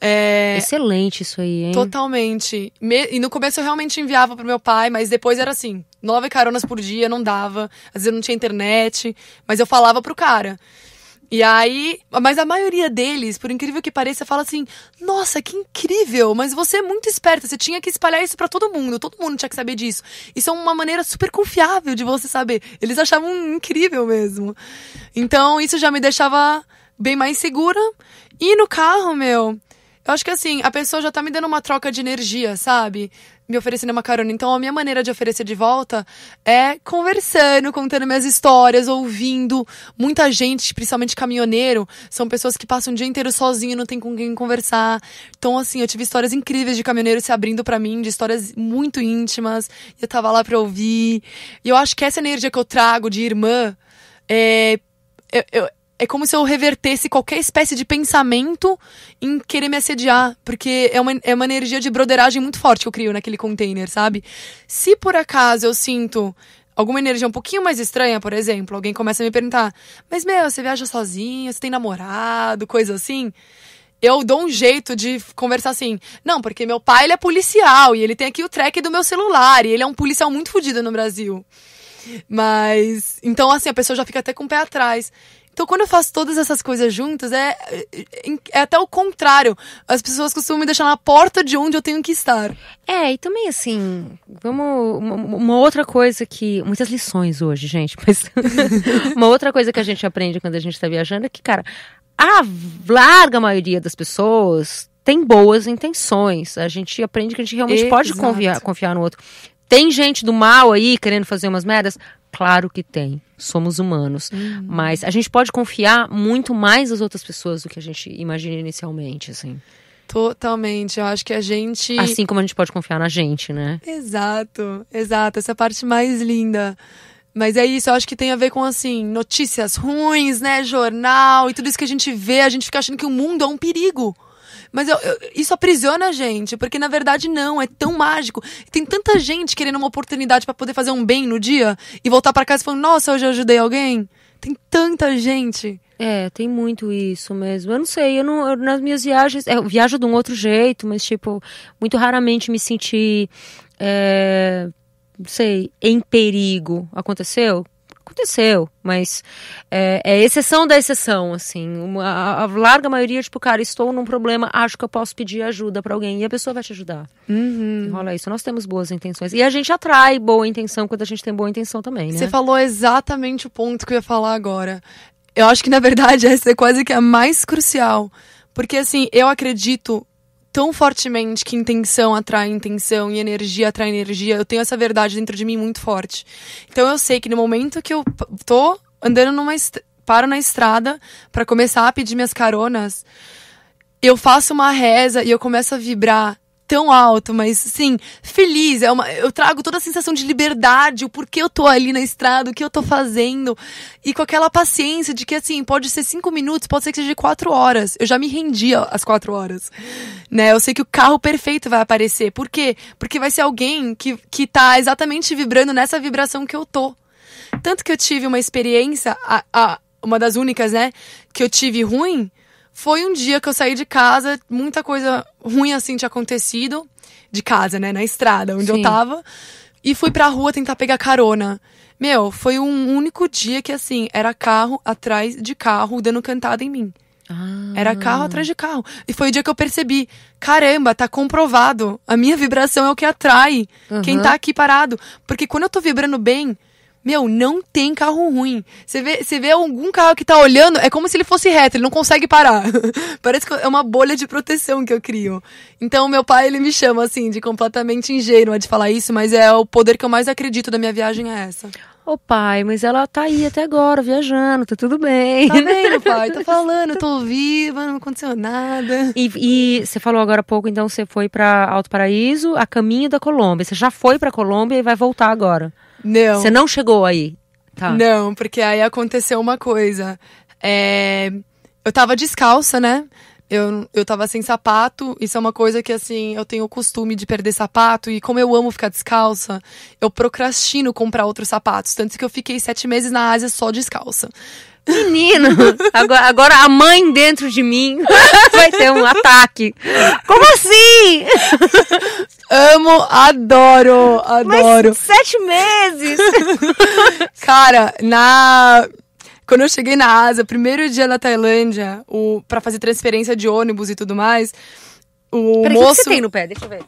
É... Excelente isso aí, hein? Totalmente. Me... E no começo eu realmente enviava pro meu pai, mas depois era assim: nove caronas por dia, não dava. Às vezes eu não tinha internet, mas eu falava pro cara. E aí, mas a maioria deles, por incrível que pareça, fala assim: "Nossa, que incrível, mas você é muito esperta, você tinha que espalhar isso para todo mundo, todo mundo tinha que saber disso". Isso é uma maneira super confiável de você saber. Eles achavam incrível mesmo. Então, isso já me deixava bem mais segura. E no carro, meu, eu acho que assim, a pessoa já tá me dando uma troca de energia, sabe? Me oferecendo uma carona. Então a minha maneira de oferecer de volta é conversando, contando minhas histórias, ouvindo. Muita gente, principalmente caminhoneiro, são pessoas que passam o dia inteiro sozinho, não tem com quem conversar. Então, assim, eu tive histórias incríveis de caminhoneiro se abrindo para mim, de histórias muito íntimas. eu tava lá pra ouvir. E eu acho que essa energia que eu trago de irmã é. Eu, eu, é como se eu revertesse qualquer espécie de pensamento em querer me assediar, porque é uma, é uma energia de broderagem muito forte que eu crio naquele container, sabe? Se por acaso eu sinto alguma energia um pouquinho mais estranha, por exemplo, alguém começa a me perguntar: Mas meu, você viaja sozinha, você tem namorado, coisa assim. Eu dou um jeito de conversar assim. Não, porque meu pai ele é policial e ele tem aqui o track do meu celular e ele é um policial muito fodido no Brasil. Mas. Então, assim, a pessoa já fica até com o pé atrás. Então, quando eu faço todas essas coisas juntas, é, é, é até o contrário. As pessoas costumam me deixar na porta de onde eu tenho que estar. É, e também assim, vamos. Uma, uma outra coisa que. Muitas lições hoje, gente, mas. (laughs) uma outra coisa que a gente aprende quando a gente está viajando é que, cara, a larga maioria das pessoas tem boas intenções. A gente aprende que a gente realmente pode confiar, confiar no outro. Tem gente do mal aí querendo fazer umas merdas? Claro que tem somos humanos. Uhum. Mas a gente pode confiar muito mais as outras pessoas do que a gente imagina inicialmente, assim. Totalmente, eu acho que a gente. Assim como a gente pode confiar na gente, né? Exato, exato. Essa parte mais linda. Mas é isso, eu acho que tem a ver com, assim, notícias ruins, né? Jornal e tudo isso que a gente vê, a gente fica achando que o mundo é um perigo. Mas eu, eu, isso aprisiona a gente, porque na verdade não, é tão mágico. Tem tanta gente querendo uma oportunidade para poder fazer um bem no dia e voltar para casa falando, nossa, hoje eu ajudei alguém. Tem tanta gente. É, tem muito isso mesmo. Eu não sei, eu não eu, nas minhas viagens, é, eu viajo de um outro jeito, mas tipo, muito raramente me senti é, não sei, em perigo. Aconteceu? aconteceu, mas é, é exceção da exceção, assim. Uma, a, a, larga maioria, tipo, cara, estou num problema, acho que eu posso pedir ajuda para alguém e a pessoa vai te ajudar. Uhum. Rola isso. Nós temos boas intenções. E a gente atrai boa intenção quando a gente tem boa intenção também, né? Você falou exatamente o ponto que eu ia falar agora. Eu acho que, na verdade, (laughs) essa é quase que a mais crucial. Porque, assim, eu acredito tão fortemente que intenção atrai intenção e energia atrai energia. Eu tenho essa verdade dentro de mim muito forte. Então eu sei que no momento que eu tô andando numa paro na estrada para começar a pedir minhas caronas, eu faço uma reza e eu começo a vibrar tão alto, mas sim, feliz. É uma, eu trago toda a sensação de liberdade, o porquê eu tô ali na estrada, o que eu tô fazendo. E com aquela paciência de que, assim, pode ser cinco minutos, pode ser que seja quatro horas. Eu já me rendi às quatro horas. Né? Eu sei que o carro perfeito vai aparecer. Por quê? Porque vai ser alguém que, que tá exatamente vibrando nessa vibração que eu tô. Tanto que eu tive uma experiência, a, a, uma das únicas, né, que eu tive ruim foi um dia que eu saí de casa, muita coisa ruim assim tinha acontecido. De casa, né? Na estrada, onde Sim. eu tava. E fui pra rua tentar pegar carona. Meu, foi um único dia que, assim, era carro atrás de carro dando cantada em mim. Ah. Era carro atrás de carro. E foi o dia que eu percebi: caramba, tá comprovado. A minha vibração é o que atrai uhum. quem tá aqui parado. Porque quando eu tô vibrando bem, meu, não tem carro ruim. Você vê, você vê algum carro que tá olhando, é como se ele fosse reto, ele não consegue parar. (laughs) Parece que é uma bolha de proteção que eu crio. Então, meu pai, ele me chama, assim, de completamente ingênua de falar isso, mas é o poder que eu mais acredito da minha viagem é essa. Ô oh, pai, mas ela tá aí até agora, viajando, tá tudo bem. Tá bem, pai, (laughs) tô tá falando, tô viva, não aconteceu nada. E, você falou agora há pouco, então você foi para Alto Paraíso, a caminho da Colômbia. Você já foi pra Colômbia e vai voltar agora. Não. Você não chegou aí. Tá. Não, porque aí aconteceu uma coisa. É, eu tava descalça, né? Eu, eu tava sem sapato, isso é uma coisa que, assim, eu tenho o costume de perder sapato, e como eu amo ficar descalça, eu procrastino comprar outros sapatos. Tanto que eu fiquei sete meses na Ásia só descalça. Menino, agora, agora, a mãe dentro de mim (laughs) vai ter um ataque. Como assim? Amo, adoro, adoro. Mas sete meses! (laughs) Cara, na. Quando eu cheguei na Ásia, primeiro dia na Tailândia, o... para fazer transferência de ônibus e tudo mais, o Peraí, moço. O que você tem no pé? Deixa eu ver.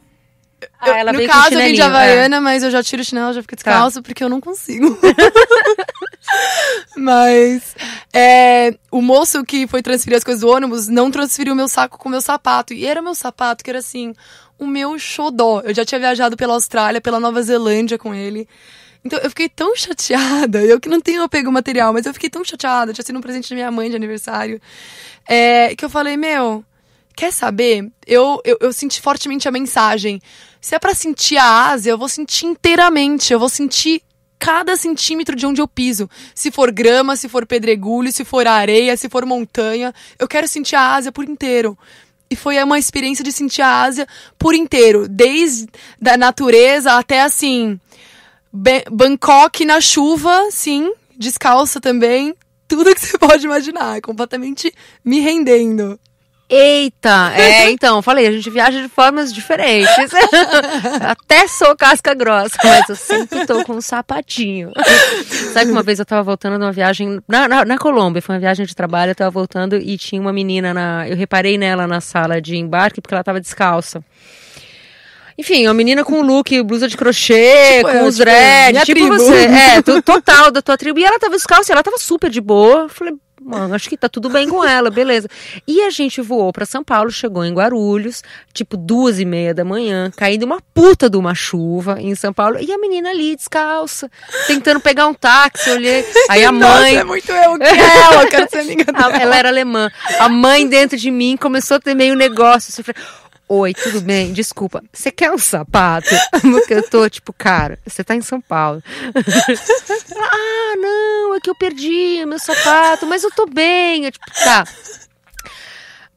Eu, ah, no caso, eu vim de é. Havaiana, é. mas eu já tiro o chinelo, já fico descalço, tá. porque eu não consigo. (laughs) mas é, o moço que foi transferir as coisas do ônibus não transferiu meu saco com meu sapato. E era meu sapato, que era assim, o meu xodó. Eu já tinha viajado pela Austrália, pela Nova Zelândia com ele. Então eu fiquei tão chateada, eu que não tenho apego material, mas eu fiquei tão chateada, tinha sido um presente da minha mãe de aniversário, é, que eu falei, meu, quer saber? Eu, eu, eu senti fortemente a mensagem. Se é para sentir a Ásia, eu vou sentir inteiramente, eu vou sentir cada centímetro de onde eu piso. Se for grama, se for pedregulho, se for areia, se for montanha, eu quero sentir a Ásia por inteiro. E foi uma experiência de sentir a Ásia por inteiro, desde da natureza até assim Bangkok na chuva, sim, descalça também, tudo que você pode imaginar, é completamente me rendendo. Eita! (laughs) Né? É, então, falei, a gente viaja de formas diferentes. (laughs) Até sou casca grossa, mas eu sempre tô com um sapatinho. Sabe que uma vez eu tava voltando de uma viagem na, na, na, Colômbia, foi uma viagem de trabalho, eu tava voltando e tinha uma menina na. Eu reparei nela na sala de embarque porque ela tava descalça. Enfim, uma menina com look, blusa de crochê, tipo com eu, é, os tipo dread, tipo tribo. você. É, (laughs) total da tua tribo. E ela tava descalça, ela tava super de boa. falei, mano, acho que tá tudo bem com ela, beleza. E a gente voou para São Paulo, chegou em Guarulhos, tipo duas e meia da manhã, caindo uma puta de uma chuva em São Paulo, e a menina ali descalça, tentando pegar um táxi, olhei. Aí a mãe. Nossa, é muito eu, que ela, quero ser amiga (laughs) dela. Ela era alemã. A mãe dentro de mim começou a ter meio negócio. Sofreu. Assim, Oi, tudo bem? Desculpa, você quer um sapato? (laughs) Porque eu tô tipo, cara, você tá em São Paulo. (laughs) ah, não, é que eu perdi meu sapato, mas eu tô bem. Eu, tipo, tá.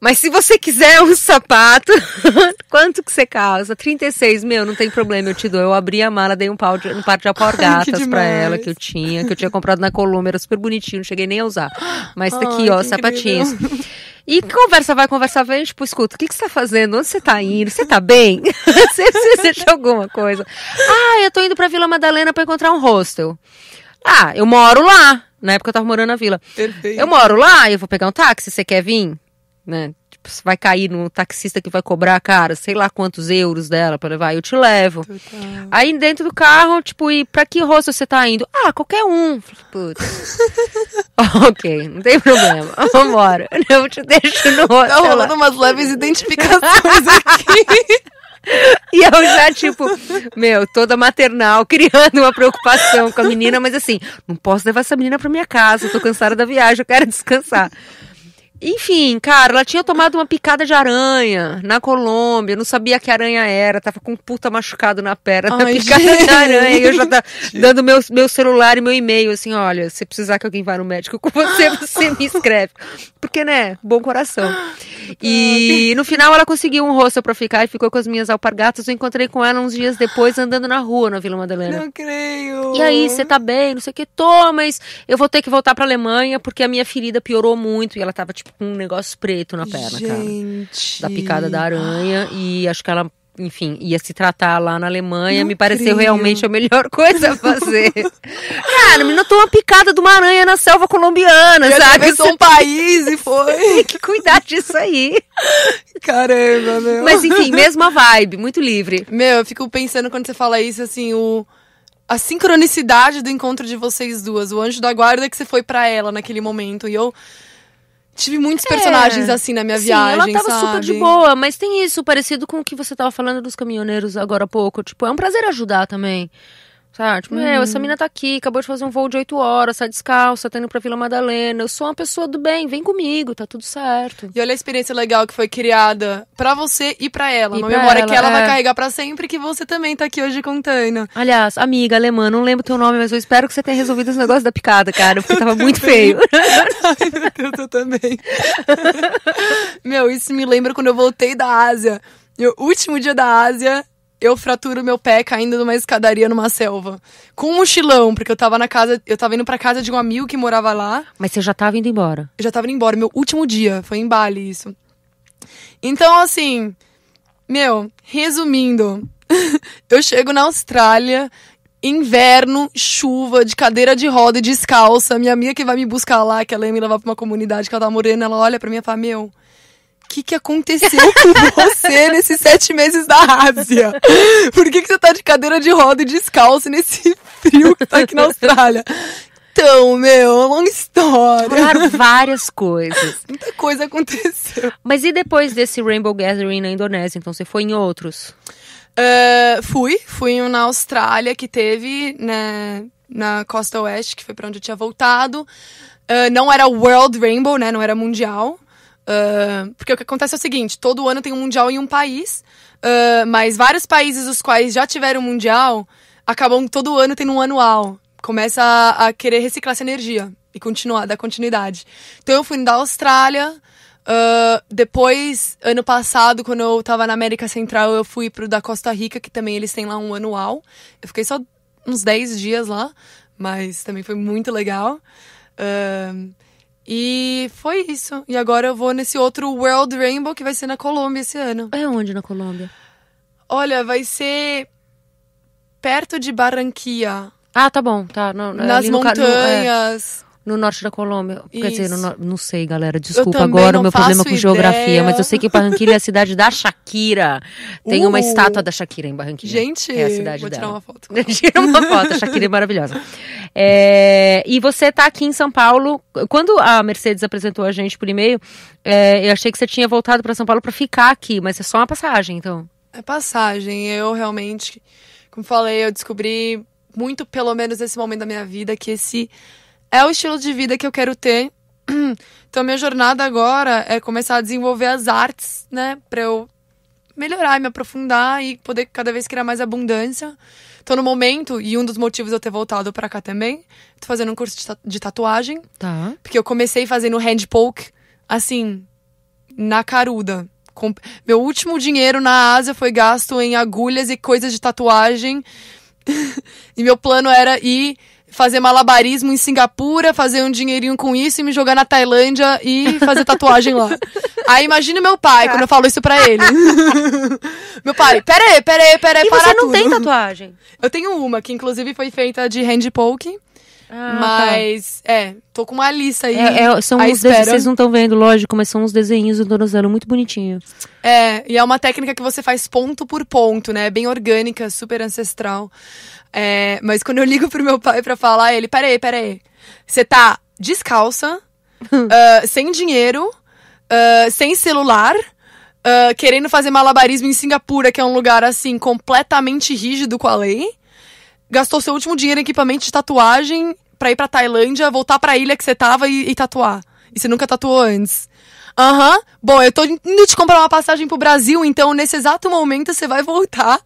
Mas se você quiser um sapato, (laughs) quanto que você causa? 36, meu, não tem problema, eu te dou. Eu abri a mala, dei um, pau de, um par de (laughs) alpargatas para ela que eu tinha, que eu tinha comprado na Colômbia, era super bonitinho, não cheguei nem a usar. Mas tá aqui, ó, sapatinhos. E conversa vai, conversa vem, tipo, escuta, o que, que você tá fazendo? Onde você tá indo? Você tá bem? (laughs) você precisa de alguma coisa? Ah, eu tô indo pra Vila Madalena para encontrar um hostel. Ah, eu moro lá. Na época eu tava morando na vila. Perfeito. Eu moro lá, eu vou pegar um táxi, você quer vir? né? Tipo, você vai cair no taxista que vai cobrar, cara, sei lá quantos euros dela para levar, eu te levo. Total. Aí dentro do carro, tipo, e pra que rosto você tá indo? Ah, qualquer um. Putz. (laughs) ok, não tem problema. (laughs) Vambora. Eu te deixo no outro. Tá rolando umas leves identificações aqui. (laughs) E eu já, tipo, meu, toda maternal, criando uma preocupação com a menina, mas assim, não posso levar essa menina pra minha casa, tô cansada da viagem, eu quero descansar. Enfim, cara, ela tinha tomado uma picada de aranha na Colômbia, não sabia que aranha era, tava com um puta machucado na perna, (laughs) Ai, picada gente. de aranha, e eu já tava tá (laughs) dando meu, meu celular e meu e-mail, assim, olha, se precisar que alguém vá no médico com você, (laughs) você me escreve. Porque, né, bom coração. Ah, e no final ela conseguiu um rosto pra ficar e ficou com as minhas alpargatas, eu encontrei com ela uns dias depois, andando na rua, na Vila Madalena. Não creio! E aí, você tá bem, não sei o que, tô, mas eu vou ter que voltar pra Alemanha, porque a minha ferida piorou muito, e ela tava, tipo, com um negócio preto na perna, Gente. cara. Da picada da aranha. E acho que ela enfim, ia se tratar lá na Alemanha, não me pareceu creio. realmente a melhor (laughs) coisa a fazer. Cara, menina, tô uma picada de uma aranha na selva colombiana, Já sabe? Você um país e foi. Tem que cuidar disso aí. Caramba, meu. Mas enfim, mesma vibe, muito livre. Meu, eu fico pensando quando você fala isso, assim, o a sincronicidade do encontro de vocês duas, o anjo da guarda que você foi para ela naquele momento. E eu tive muitos é, personagens é. assim na minha Sim, viagem. Ela tava sabe? super de boa, mas tem isso, parecido com o que você tava falando dos caminhoneiros agora há pouco. Tipo, é um prazer ajudar também. Tipo, meu, é, essa uhum. mina tá aqui, acabou de fazer um voo de 8 horas, tá descalça, tá indo pra Vila Madalena. Eu sou uma pessoa do bem, vem comigo, tá tudo certo. E olha a experiência legal que foi criada pra você e pra ela. E uma pra memória ela, que ela é. vai carregar pra sempre que você também tá aqui hoje contando. Aliás, amiga alemã, não lembro teu nome, mas eu espero que você tenha resolvido os negócios da picada, cara, porque tava (laughs) muito feio. Ai, meu Deus, eu também. (laughs) meu, isso me lembra quando eu voltei da Ásia. Meu último dia da Ásia, eu fraturo meu pé caindo numa escadaria numa selva. Com um mochilão, porque eu tava na casa, eu tava indo pra casa de um amigo que morava lá. Mas você já tava indo embora? Eu já tava indo embora, meu último dia, foi em Bali isso. Então, assim, meu, resumindo, (laughs) eu chego na Austrália, inverno, chuva, de cadeira de roda e descalça. Minha amiga que vai me buscar lá, que ela ia me levar pra uma comunidade que ela tá morando, ela olha pra mim e fala: Meu, que, que aconteceu com você (laughs) nesses sete meses da Ásia? Por que, que você tá de cadeira de roda e descalço nesse frio que tá aqui na Austrália? Então, meu, é longa história. Claro, várias coisas. Muita coisa aconteceu. Mas e depois desse Rainbow Gathering na Indonésia? Então, você foi em outros? Uh, fui, fui na Austrália que teve, né, na costa oeste, que foi para onde eu tinha voltado. Uh, não era World Rainbow, né, não era mundial porque o que acontece é o seguinte: todo ano tem um mundial em um país, uh, mas vários países os quais já tiveram mundial acabam todo ano tendo um anual. Começa a, a querer reciclar essa energia e continuar, dar continuidade. Então eu fui da Austrália. Uh, depois, ano passado, quando eu tava na América Central, eu fui pro da Costa Rica, que também eles têm lá um anual. Eu fiquei só uns 10 dias lá, mas também foi muito legal. Uh, e foi isso. E agora eu vou nesse outro World Rainbow que vai ser na Colômbia esse ano. É onde na Colômbia? Olha, vai ser perto de Barranquilla. Ah, tá bom, tá. É Nas montanhas. No, é. No norte da Colômbia. Isso. Quer dizer, no, não sei, galera. Desculpa agora o meu problema com geografia, mas eu sei que Barranquilla é a cidade da Shakira. Tem uh. uma estátua da Shakira em Barranquilla. Gente, é a cidade vou dela. tirar uma foto. (laughs) Tira uma foto, a Shakira é maravilhosa. É, e você está aqui em São Paulo. Quando a Mercedes apresentou a gente por e-mail, é, eu achei que você tinha voltado para São Paulo para ficar aqui, mas é só uma passagem, então. É passagem. Eu realmente, como falei, eu descobri muito, pelo menos nesse momento da minha vida, que esse é o estilo de vida que eu quero ter. (clears throat) Então, minha jornada agora é começar a desenvolver as artes, né? Pra eu melhorar, me aprofundar e poder cada vez criar mais abundância. Tô no momento, e um dos motivos eu ter voltado para cá também, tô fazendo um curso de, tatuagem. Tá. Porque eu comecei fazendo hand poke, assim, na caruda. Com... Meu último dinheiro na Ásia foi gasto em agulhas e coisas de tatuagem. (laughs) e meu plano era ir fazer malabarismo em Singapura, fazer um dinheirinho com isso e me jogar na Tailândia e fazer tatuagem lá. (laughs) Aí imagina meu pai quando eu falo isso pra ele. (laughs) meu pai, peraí, peraí, peraí, e para você não tudo. tem tatuagem? Eu tenho uma, que inclusive foi feita de hand Ah, tá. mas, tá. é, tô com uma lista aí. É, é, são uns desenhos. Vocês não estão vendo, lógico, mas são uns desenhos do Donozelo muito bonitinho. É, e é uma técnica que você faz ponto por ponto, né? Bem orgânica, super ancestral. É, mas quando eu ligo pro meu pai pra falar, ele, peraí, peraí. Você tá descalça, uh, (laughs) sem dinheiro, uh, sem celular. Uh, querendo fazer malabarismo em Singapura, que é um lugar assim completamente rígido com a lei. Gastou seu último dinheiro em equipamento de tatuagem para ir para Tailândia, voltar para a ilha que você tava e, e tatuar. E você nunca tatuou antes. Aham. Uhum. Bom, eu tô indo te comprar uma passagem pro Brasil, então nesse exato momento você vai voltar.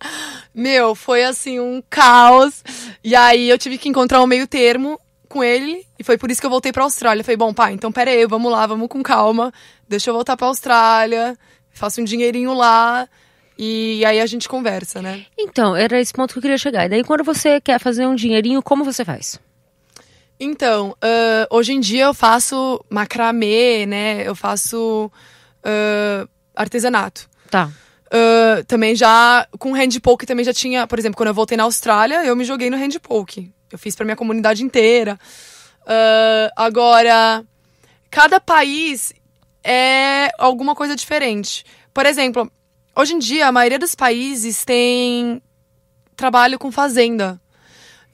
Meu, foi assim um caos. E aí eu tive que encontrar um meio termo com ele e foi por isso que eu voltei para Austrália. Falei, bom, pai, então pera aí, vamos lá, vamos com calma. Deixa eu voltar para Austrália, faço um dinheirinho lá. E aí a gente conversa, né? Então, era esse ponto que eu queria chegar. E daí, quando você quer fazer um dinheirinho, como você faz? Então, uh, hoje em dia eu faço macramê, né? Eu faço uh, artesanato. Tá. Uh, também já, com handpoke também já tinha, por exemplo, quando eu voltei na Austrália, eu me joguei no handpoke Eu fiz pra minha comunidade inteira. agora, cada país é alguma coisa diferente. Por exemplo, hoje em dia, a maioria dos países tem trabalho com fazenda.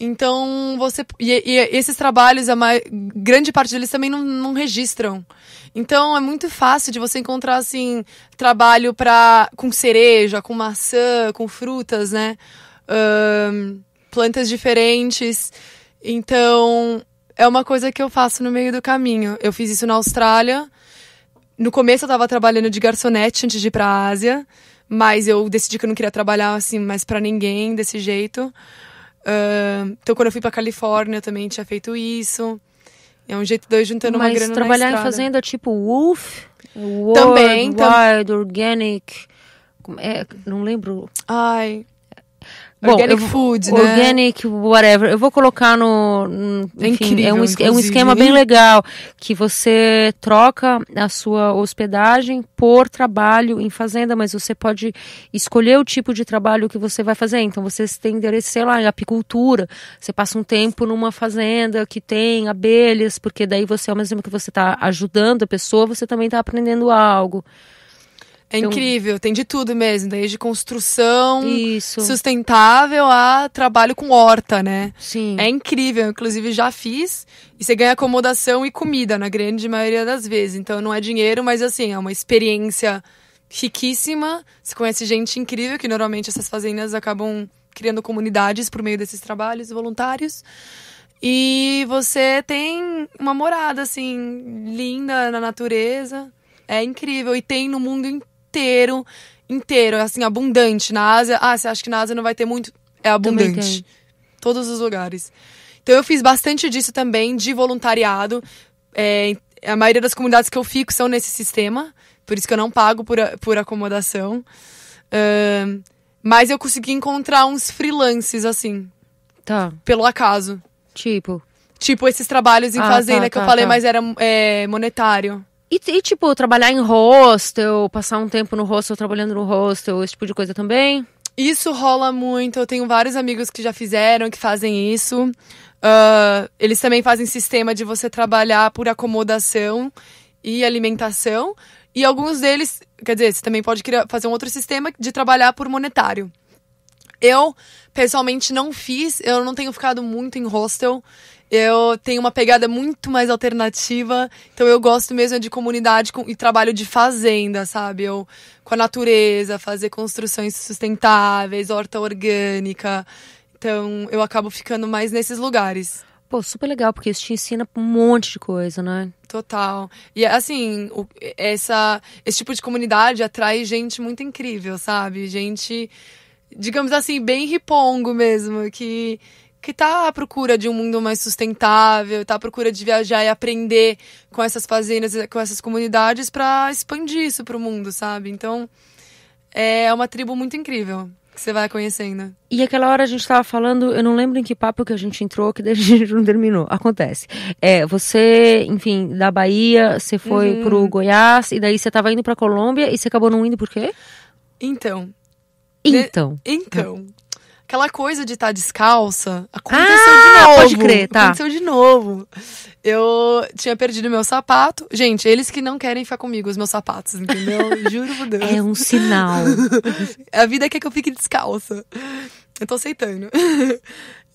Então, você. E, e esses trabalhos, a maior, grande parte deles também não, não registram. Então, é muito fácil de você encontrar, assim, trabalho pra, com cereja, com maçã, com frutas, né? Um, plantas diferentes. Então, é uma coisa que eu faço no meio do caminho. Eu fiz isso na Austrália. No começo eu estava trabalhando de garçonete antes de ir pra Ásia, mas eu decidi que eu não queria trabalhar assim mais para ninguém desse jeito então, quando eu fui pra Califórnia, eu também tinha feito isso. É um jeito de eu juntando Mas uma grana trabalhar na em fazenda tipo Wolf, World, também, Wild, tam... Organic... É, não lembro. Ai, Bom, organic eu, food, né? Organic, whatever. Eu vou colocar no. é enfim, incrível, é, um, é um esquema bem legal que você troca a sua hospedagem por trabalho em fazenda, mas você pode escolher o tipo de trabalho que você vai fazer. Então, você tem endereço, sei lá, em apicultura. Você passa um tempo numa fazenda que tem abelhas, porque daí você, ao mesmo tempo que você está ajudando a pessoa, você também está aprendendo algo. É então, incrível, tem de tudo mesmo, desde construção isso. sustentável a trabalho com horta, né? Sim. É incrível, inclusive já fiz. E você ganha acomodação e comida na grande maioria das vezes. Então não é dinheiro, mas assim, é uma experiência riquíssima. Você conhece gente incrível, que normalmente essas fazendas acabam criando comunidades por meio desses trabalhos voluntários. E você tem uma morada, assim, linda na natureza. É incrível. E tem no mundo inteiro inteiro, inteiro, assim, abundante. Na Ásia, ah, você acha que na Ásia não vai ter muito? É abundante. Todos os lugares. Então eu fiz bastante disso também, de voluntariado. É, a maioria das comunidades que eu fico são nesse sistema, por isso que eu não pago por, por acomodação. Uh, mas eu consegui encontrar uns freelances, assim. Tá. Pelo acaso. Tipo. Tipo esses trabalhos em ah, fazenda tá, que tá, eu falei, tá. mas era é, monetário. E, e, tipo, trabalhar em hostel, passar um tempo no hostel, trabalhando no hostel, esse tipo de coisa também? Isso rola muito. Eu tenho vários amigos que já fizeram, que fazem isso. Uh, eles também fazem sistema de você trabalhar por acomodação e alimentação. E alguns deles, quer dizer, você também pode criar, fazer um outro sistema de trabalhar por monetário. Eu, pessoalmente, não fiz. Eu não tenho ficado muito em hostel. Eu tenho uma pegada muito mais alternativa, então eu gosto mesmo de comunidade com, e trabalho de fazenda, sabe? Eu com a natureza, fazer construções sustentáveis, horta orgânica. Então eu acabo ficando mais nesses lugares. Pô, super legal, porque isso te ensina um monte de coisa, né? Total. E assim, o, essa, esse tipo de comunidade atrai gente muito incrível, sabe? Gente, digamos assim, bem ripongo mesmo, que que está à procura de um mundo mais sustentável, está à procura de viajar e aprender com essas fazendas, com essas comunidades para expandir isso para o mundo, sabe? Então, é uma tribo muito incrível que você vai conhecendo. E aquela hora a gente estava falando, eu não lembro em que papo que a gente entrou, que a gente não terminou. Acontece. É, você, enfim, da Bahia, você foi uhum. pro Goiás e daí você estava indo para Colômbia e você acabou não indo por quê? Então, então. De... Então. Aquela coisa de estar tá descalça aconteceu ah, de novo. Pode crer, tá. Aconteceu de novo. Eu tinha perdido meu sapato. Gente, eles que não querem ficar comigo, os meus sapatos, entendeu? (laughs) Juro por Deus. É um sinal. (laughs) A vida quer que eu fique descalça. Eu tô aceitando. (laughs)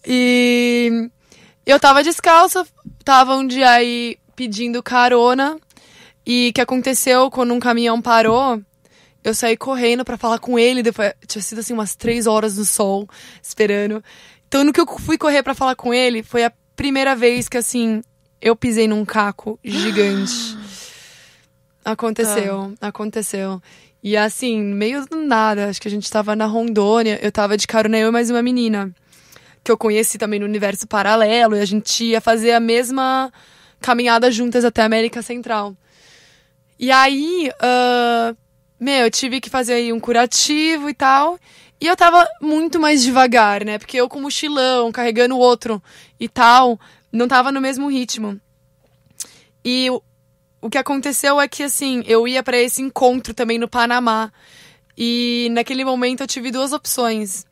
E eu tava descalça, tava um dia aí pedindo carona. E que aconteceu quando um caminhão parou eu saí correndo para falar com ele, depois tinha sido assim umas três horas no sol esperando. Então, no que eu fui correr para falar com ele, foi a primeira vez que assim eu pisei num caco gigante. (gasps) aconteceu, tá. aconteceu. E assim, meio do nada, acho que a gente tava na Rondônia, eu tava de carona eu e mais uma menina que eu conheci também no universo paralelo, e a gente ia fazer a mesma caminhada juntas até a América Central. E aí, uh, meu, eu tive que fazer aí um curativo e tal. E eu tava muito mais devagar, né? Porque eu com mochilão, carregando o outro e tal, não tava no mesmo ritmo. E o, que aconteceu é que, assim, eu ia para esse encontro também no Panamá. E naquele momento eu tive duas opções.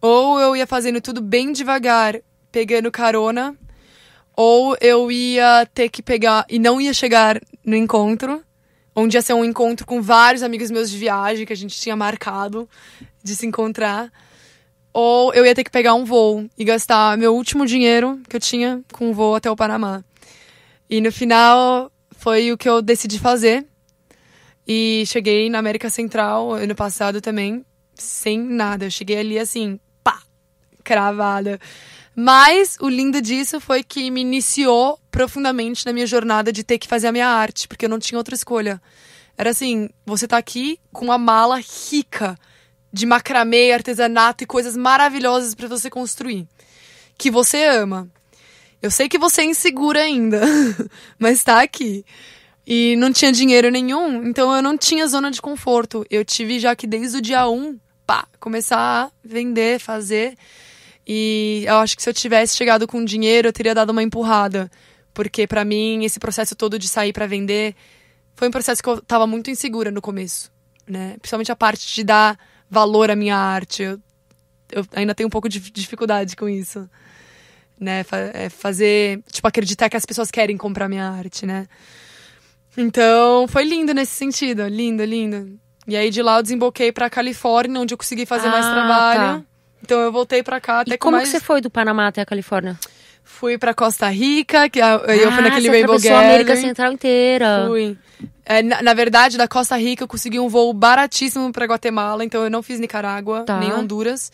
Ou eu ia fazendo tudo bem devagar, pegando carona, ou eu ia ter que pegar e não ia chegar no encontro onde ia ser um encontro com vários amigos meus de viagem que a gente tinha marcado de se encontrar. Ou eu ia ter que pegar um voo e gastar meu último dinheiro que eu tinha com o um voo até o Panamá. E no final foi o que eu decidi fazer. E cheguei na América Central ano passado também, sem nada. Eu cheguei ali assim, pá, cravada. Mas o lindo disso foi que me iniciou profundamente na minha jornada de ter que fazer a minha arte, porque eu não tinha outra escolha. Era assim, você tá aqui com uma mala rica de macramê, artesanato e coisas maravilhosas para você construir, que você ama. Eu sei que você é insegura ainda, (laughs) mas tá aqui. E não tinha dinheiro nenhum, então eu não tinha zona de conforto. Eu tive já que desde o dia 1, pá, começar a vender, fazer e eu acho que se eu tivesse chegado com dinheiro, eu teria dado uma empurrada. Porque para mim, esse processo todo de sair para vender foi um processo que eu tava muito insegura no começo, né? Principalmente a parte de dar valor à minha arte. Eu, eu ainda tenho um pouco de dificuldade com isso. Né? É fazer, tipo, acreditar que as pessoas querem comprar minha arte, né? Então, foi lindo nesse sentido, lindo, lindo. E aí de lá eu desemboquei para Califórnia, onde eu consegui fazer ah, mais trabalho. Tá. Então eu voltei para cá até e como mais... que você foi do Panamá até a Califórnia? Fui para Costa Rica, que eu ah, fui naquele Rainbow Gathering. a América Central inteira. Fui. É, na, na, verdade, da Costa Rica eu consegui um voo baratíssimo para Guatemala, então eu não fiz Nicarágua, tá. nem Honduras.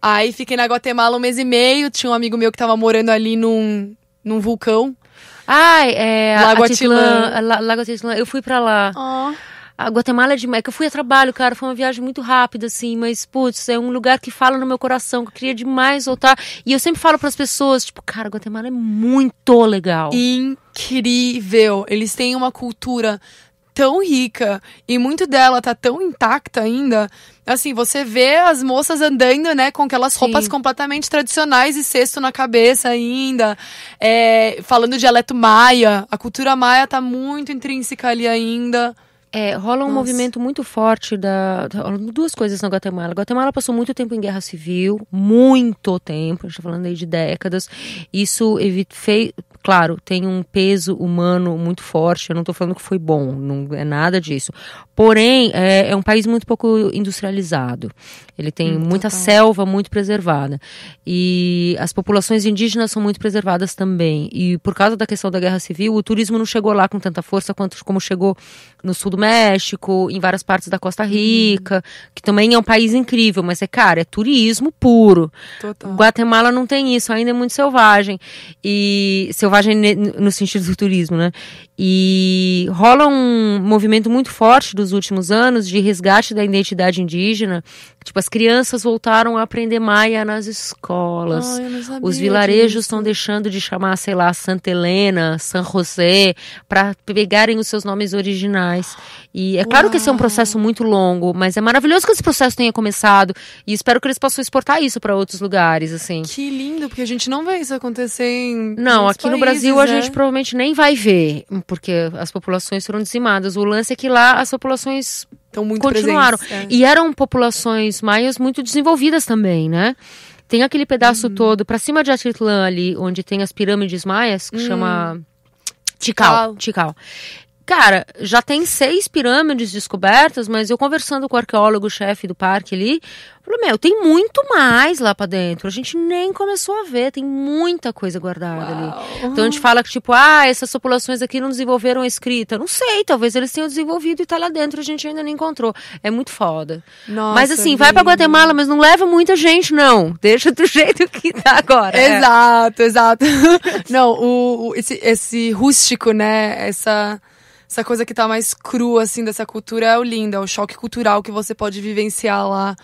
Aí fiquei na Guatemala um mês e meio, tinha um amigo meu que tava morando ali num, num vulcão. Ah, é. Lago Atitlã. Lago Atitlã. Eu fui pra lá. Oh. A Guatemala é demais. é que eu fui a trabalho, cara, foi uma viagem muito rápida, assim, mas, putz, é um lugar que fala no meu coração, que eu queria demais voltar. E eu sempre falo para as pessoas, tipo, cara, Guatemala é muito legal. Incrível! Eles têm uma cultura tão rica e muito dela tá tão intacta ainda. Assim, você vê as moças andando, né, com aquelas Sim. roupas completamente tradicionais e cesto na cabeça ainda. É, falando dialeto maia, a cultura maia tá muito intrínseca ali ainda. É, rola um Nossa. movimento muito forte da. Duas coisas na Guatemala. A Guatemala passou muito tempo em guerra civil, muito tempo, a gente tá falando aí de décadas. Isso fez, Claro, tem um peso humano muito forte. Eu não estou falando que foi bom, não é nada disso. Porém, é, é um país muito pouco industrializado. Ele tem hum, muita total. selva muito preservada. E as populações indígenas são muito preservadas também. E por causa da questão da guerra civil, o turismo não chegou lá com tanta força quanto como chegou no sul do México, em várias partes da Costa uhum. Rica, hum. que também é um país incrível, mas é cara, é turismo puro. Total. Guatemala não tem isso, ainda é muito selvagem. E selvagem selvagem no sentido do turismo, né? E rola um movimento muito forte dos últimos anos de resgate da identidade indígena. Tipo, as crianças voltaram a aprender maia nas escolas. Os vilarejos estão deixando de chamar, sei lá, Santa Helena, San José, para pegarem os seus nomes originais. E é claro que esse é um processo muito longo, mas é maravilhoso que esse processo tenha começado. E espero que eles possam exportar isso para outros lugares, assim. Que lindo, porque a gente não vê isso acontecer em. Não, aqui países, no Brasil a gente é. provavelmente nem vai ver, porque as populações foram dizimadas. O lance é que lá as populações Estão muito continuaram. Presentes, é. E eram populações maias muito desenvolvidas também, né? Tem aquele pedaço uhum. todo para cima de Atitlã ali, onde tem as pirâmides maias, que uhum. chama Tikal. Tikal. Cara, já tem seis pirâmides descobertas, mas eu conversando com o arqueólogo-chefe do parque ali, falei, meu, tem muito mais lá para dentro. A gente nem começou a ver, tem muita coisa guardada Uau. ali. Então a gente fala que, tipo, ah, essas populações aqui não desenvolveram a escrita. Não sei, talvez eles tenham desenvolvido e tá lá dentro, a gente ainda não encontrou. É muito foda. Nossa, mas assim, vai para Guatemala, mas não leva muita gente, não. Deixa do (laughs) jeito que tá agora. É. exato, exato. (laughs) não, o, o, esse, esse rústico, né? Essa essa coisa que tá mais crua, assim, dessa cultura é o lindo, é o choque cultural que você pode vivenciar lá.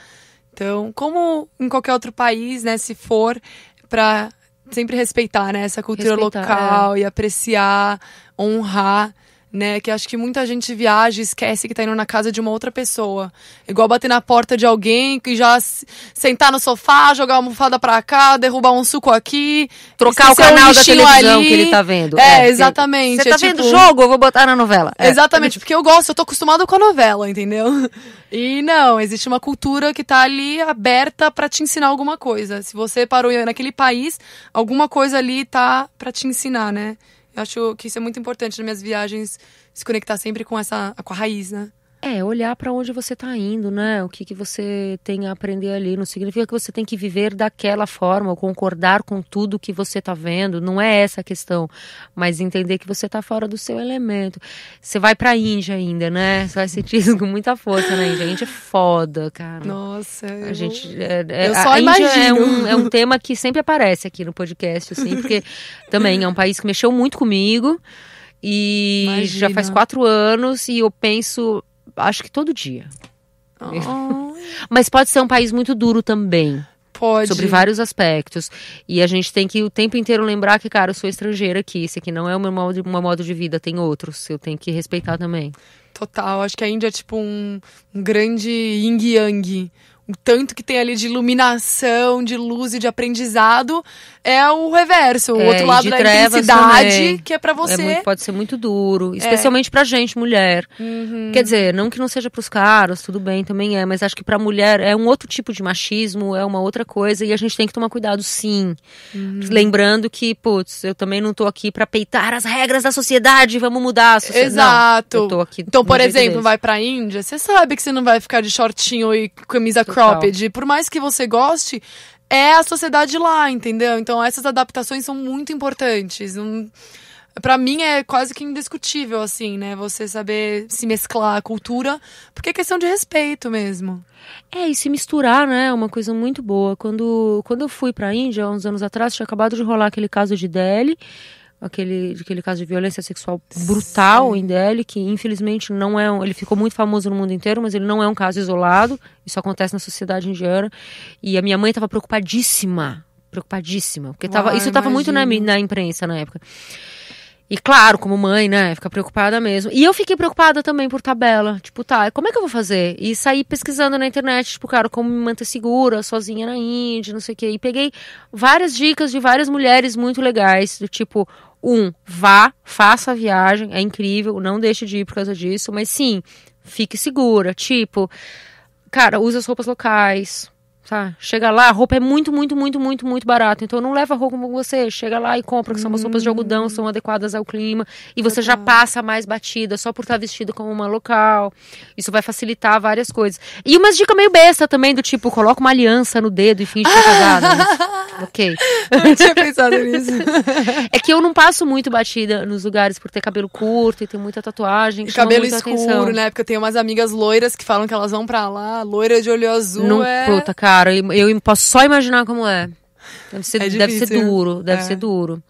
Então, como em qualquer outro país, né, se for, para sempre respeitar, né, essa cultura respeitar, é. local é. e apreciar, honrar né? Que acho que muita gente viaja e esquece que tá indo na casa de uma outra pessoa. Igual bater na porta de alguém e já sentar no sofá, jogar uma almofada pra cá, derrubar um suco aqui. Trocar o canal da televisão ali. que ele tá vendo. É, é exatamente. Você tá é, tipo... vendo jogo, eu vou botar na novela. É. Exatamente, porque eu gosto, eu tô acostumado com a novela, entendeu? (laughs) E não, existe uma cultura que tá ali aberta para te ensinar alguma coisa. Se você parou naquele país, alguma coisa ali tá para te ensinar, né? Eu acho que isso é muito importante nas minhas viagens, se conectar sempre com essa com a raiz, né? É, olhar para onde você está indo, né? O que, que você tem a aprender ali. Não significa que você tem que viver daquela forma, ou concordar com tudo que você está vendo. Não é essa a questão. Mas entender que você está fora do seu elemento. Você vai para a Índia ainda, né? Você vai sentir com muita força na Índia. A Índia é foda, cara. Nossa. A gente. É, é, eu só a imagino. Índia é um, é um tema que sempre aparece aqui no podcast, assim, porque (laughs) também é um país que mexeu muito comigo. E Imagina. já faz quatro anos e eu penso acho que todo dia. Oh. Mas pode ser um país muito duro também. Pode. Sobre vários aspectos. E a gente tem que o tempo inteiro lembrar que, cara, eu sou estrangeira aqui. Isso aqui não é o meu modo, meu modo de vida, tem outros. Eu tenho que respeitar também. Total. Acho que a Índia é tipo um, um grande yin-yang tanto que tem ali de iluminação, de luz e de aprendizado, é o reverso, o é, outro lado da intensidade, também. que é para é você. É muito, pode ser muito duro, é. especialmente é. pra gente, mulher. Uhum. Quer dizer, não que não seja pros caras, tudo bem, também é, mas acho que pra mulher é um outro tipo de machismo, é uma outra coisa, e a gente tem que tomar cuidado, sim. Uhum. Lembrando que, putz, eu também não tô aqui pra peitar as regras da sociedade, vamos mudar a sociedade. Exato. Não, então, por exemplo, vai pra Índia, você sabe que você não vai ficar de shortinho e camisa cropped cropped. Por mais que você goste, é a sociedade lá, entendeu? Então essas adaptações são muito importantes. Um, para mim é quase que indiscutível, assim, né? Você saber se mesclar a cultura, porque é questão de respeito mesmo. É, e se misturar, né? É uma coisa muito boa. Quando, quando eu fui pra Índia, uns anos atrás, tinha acabado de rolar aquele caso de Delhi aquele, aquele caso de violência sexual brutal Sim. em Delhi que infelizmente não é um, ele ficou muito famoso no mundo inteiro, mas ele não é um caso isolado, isso acontece na sociedade indiana, e a minha mãe estava preocupadíssima, preocupadíssima, porque tava, isso estava muito na, na imprensa na época. E claro, como mãe, né, fica preocupada mesmo. E eu fiquei preocupada também por tabela. Tipo, tá, como é que eu vou fazer? E saí pesquisando na internet, tipo, cara, como me manter segura, sozinha na Índia, não sei o quê. E peguei várias dicas de várias mulheres muito legais, do tipo, um, vá, faça a viagem, é incrível, não deixe de ir por causa disso, mas sim, fique segura. Tipo, cara, use as roupas locais, Tá? Chega lá, a roupa é muito, muito, muito, muito, muito barata. Então não leva roupa com você. Chega lá e compra, que são umas roupas de algodão, hum. são adequadas ao clima. E você já passa mais batida só por estar tá vestido como uma local. Isso vai facilitar várias coisas. E umas dicas meio besta também, do tipo, coloca uma aliança no dedo e finge que é casada. Né? Ah! ok. (laughs) Não tinha pensado nisso. é que eu não passo muito batida nos lugares por ter cabelo curto e ter muita tatuagem. E cabelo escuro, atenção. né? Porque eu tenho umas amigas loiras que falam que elas vão pra lá, loira de olho azul. Não, é... puta, cara. Cara, eu, posso só imaginar como é. Deve ser, é deve ser duro, deve é. ser duro.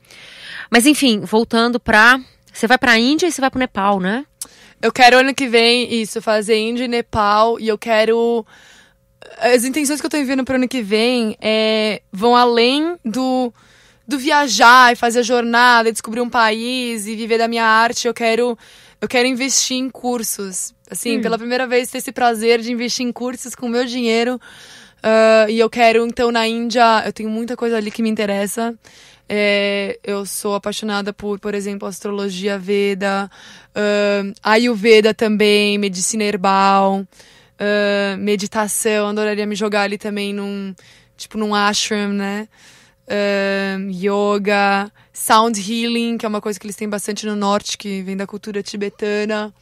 Mas enfim, voltando pra. Você vai pra Índia e você vai pro Nepal, né? Eu quero ano que vem, isso, fazer Índia e Nepal. E eu quero. As intenções que eu tô enviando pro ano que vem é, vão além do, do viajar e fazer a jornada e descobrir um país e viver da minha arte. Eu quero. Eu quero investir em cursos. Assim, hum. pela primeira vez ter esse prazer de investir em cursos com o meu dinheiro Uh, e eu quero, então, na Índia, eu tenho muita coisa ali que me interessa. É, eu sou apaixonada por, por exemplo, astrologia veda, uh, ayurveda também, medicina herbal, uh, meditação. Adoraria me jogar ali também num, tipo, num ashram, né? Uh, yoga, sound healing, que é uma coisa que eles têm bastante no norte, que vem da cultura tibetana.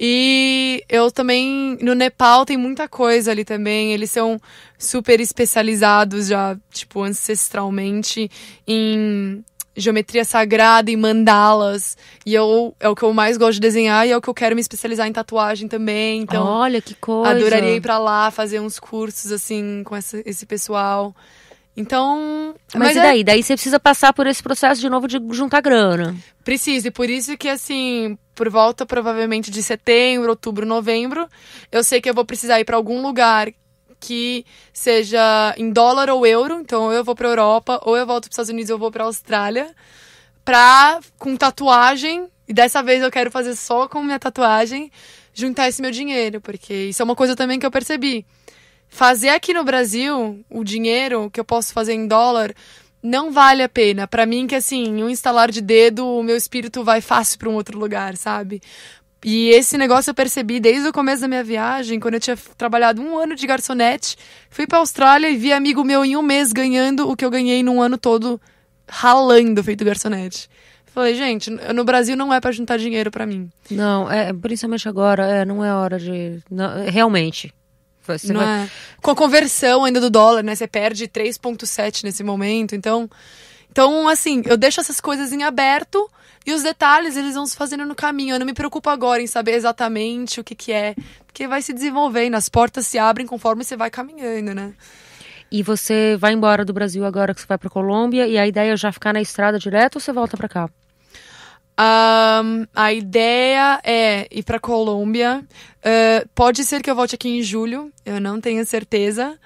E eu também. No Nepal tem muita coisa ali também. Eles são super especializados já, tipo, ancestralmente em geometria sagrada e mandalas. E eu é o que eu mais gosto de desenhar e é o que eu quero me especializar em tatuagem também. Então, olha que coisa. Adoraria ir para lá fazer uns cursos assim com essa, esse pessoal. Então. Mas, mas e daí? É... Daí você precisa passar por esse processo de novo de juntar grana. Preciso, e por isso que, assim, por volta provavelmente de setembro, outubro, novembro, eu sei que eu vou precisar ir para algum lugar que seja em dólar ou euro. Então, ou eu vou para Europa, ou eu volto para os Estados Unidos, ou eu vou para Austrália, pra, com tatuagem. E dessa vez eu quero fazer só com minha tatuagem, juntar esse meu dinheiro, porque isso é uma coisa também que eu percebi fazer aqui no Brasil o dinheiro que eu posso fazer em dólar não vale a pena. Para mim, que assim, um instalar de dedo, o meu espírito vai fácil para um outro lugar, sabe? E esse negócio eu percebi desde o começo da minha viagem, quando eu tinha trabalhado um ano de garçonete. Fui para Austrália e vi amigo meu em um mês ganhando o que eu ganhei num ano todo ralando feito garçonete. Falei, gente, no Brasil não é para juntar dinheiro para mim. Não, é principalmente agora, é, não é hora de. Não, realmente, você tipo, não vai... é. Com a conversão ainda do dólar, né? Você perde 3,7 nesse momento. Então, então, assim, eu deixo essas coisas em aberto e os detalhes eles vão se fazendo no caminho. Eu não me preocupo agora em saber exatamente o que, que é, porque vai se desenvolvendo, as portas se abrem conforme você vai caminhando, né? E você vai embora do Brasil agora que você vai para Colômbia e a ideia é já ficar na estrada direto ou você volta para cá? Um, a ideia é ir para Colômbia. Uh, pode ser que eu volte aqui em julho, eu não tenho certeza.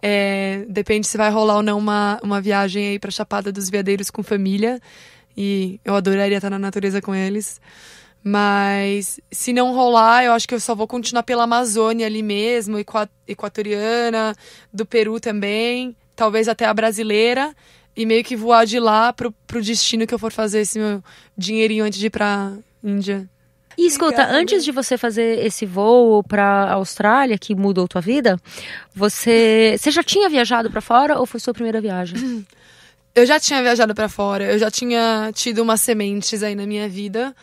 É, depende se vai rolar ou não uma, uma viagem aí para Chapada dos Veadeiros com família. E eu adoraria estar na natureza com eles. Mas se não rolar, eu acho que eu só vou continuar pela Amazônia ali mesmo, equatoriana, do Peru também, talvez até a brasileira e meio que voar de lá pro, pro destino que eu for fazer esse meu dinheirinho antes de ir pra Índia. E escuta, Obrigada. antes né? de você fazer esse voo para Austrália que mudou tua vida, você, você já tinha viajado para fora ou foi sua primeira viagem? (clears throat) Eu já tinha viajado para fora, eu já tinha tido umas sementes aí na minha vida.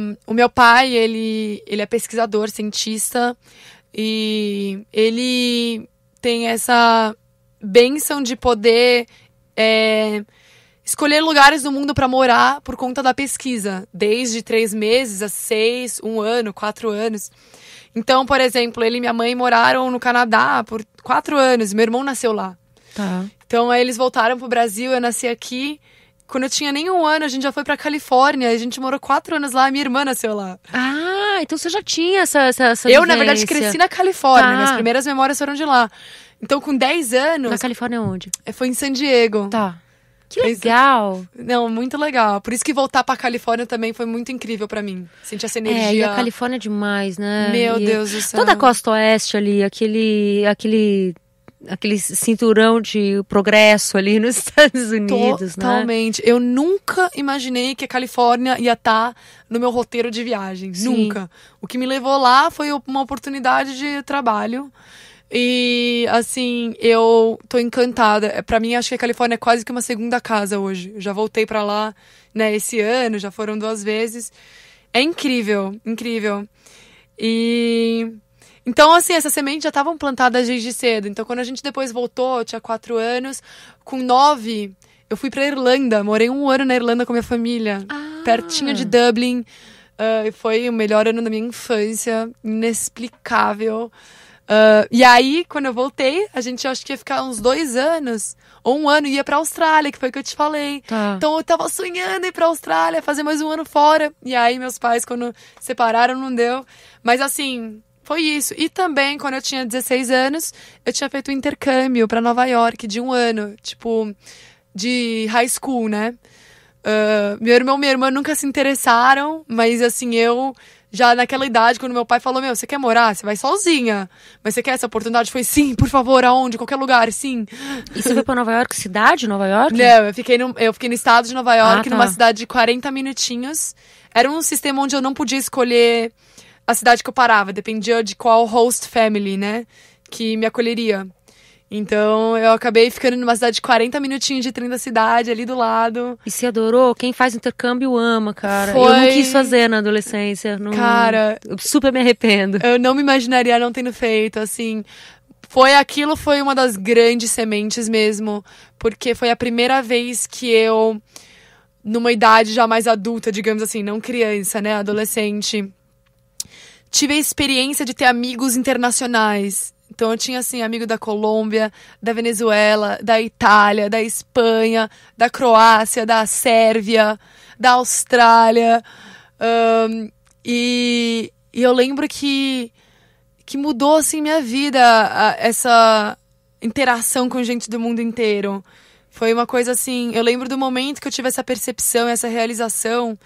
Um, o meu pai, ele, ele é pesquisador, cientista e ele tem essa benção de poder é, escolher lugares do mundo para morar por conta da pesquisa, desde três meses a seis, um ano, quatro anos. Então, por exemplo, ele e minha mãe moraram no Canadá por quatro anos, meu irmão nasceu lá. Tá. Então, aí eles voltaram pro Brasil, eu nasci aqui. Quando eu tinha nem um ano, a gente já foi pra Califórnia. A gente morou quatro anos lá, minha irmã nasceu lá. Ah, então você já tinha essa. essa, essa eu, vivência. na verdade, cresci na Califórnia. Tá. Minhas primeiras memórias foram de lá. Então, com 10 anos. Na Califórnia, onde? É, foi em San Diego. Tá. Que é. legal! Não, muito legal. Por isso que voltar pra Califórnia também foi muito incrível para mim. Sentir essa energia. É, e a Califórnia é demais, né? Meu e Deus do céu. Toda a costa oeste ali, aquele. aquele aquele cinturão de progresso ali (laughs) nos Estados Unidos, Totalmente. né? Totalmente. Eu nunca imaginei que a Califórnia ia estar tá no meu roteiro de viagem. Nunca. O que me levou lá foi uma oportunidade de trabalho. E, assim, eu tô encantada. É, para mim, acho que a Califórnia é quase que uma segunda casa hoje. Eu já voltei para lá, né, esse ano, já foram duas vezes. É incrível, incrível. E. Então, assim, essas sementes já estavam plantadas desde cedo. Então, quando a gente depois voltou, eu tinha quatro anos, com nove, eu fui pra Irlanda. Morei um ano na Irlanda com minha família, ah. pertinho de Dublin. Uh, foi o melhor ano da minha infância, inexplicável. Uh, e aí, quando eu voltei, a gente acho que ia ficar uns dois anos, ou um ano, ia pra Austrália, que foi o que eu te falei. Tá. Então eu tava sonhando ir pra Austrália, fazer mais um ano fora. E aí, meus pais, quando separaram, não deu. Mas assim, foi isso. E também, quando eu tinha 16 anos, eu tinha feito um intercâmbio para Nova York de um ano, tipo, de high school, né? Uh, meu irmão e minha irmã nunca se interessaram, mas assim, eu já naquela idade, quando meu pai falou: Meu, você quer morar? Você vai sozinha. Mas você quer essa oportunidade? Foi sim, por favor, aonde? Qualquer lugar, sim. E você foi pra Nova York, cidade, Nova York? Não, eu fiquei no, eu fiquei no estado de Nova York, ah, tá. numa cidade de 40 minutinhos. Era um sistema onde eu não podia escolher a cidade que eu parava, dependia de qual host family, né? Que me acolheria. Então eu acabei ficando numa cidade de 40 minutinhos de trem da cidade, ali do lado. E se adorou? Quem faz intercâmbio ama, cara. Foi... Eu não quis fazer na adolescência. Não... Cara. Eu super me arrependo. Eu não me imaginaria não tendo feito, assim. Foi aquilo, foi uma das grandes sementes mesmo. Porque foi a primeira vez que eu, numa idade já mais adulta, digamos assim, não criança, né? Adolescente. Tive a experiência de ter amigos internacionais então eu tinha assim amigo da Colômbia, da Venezuela, da Itália, da Espanha, da Croácia, da Sérvia, da Austrália. Um, e, e, eu lembro que, que mudou assim minha vida a, essa interação com gente do mundo inteiro. Foi uma coisa assim. Eu lembro do momento que eu tive essa percepção, essa realização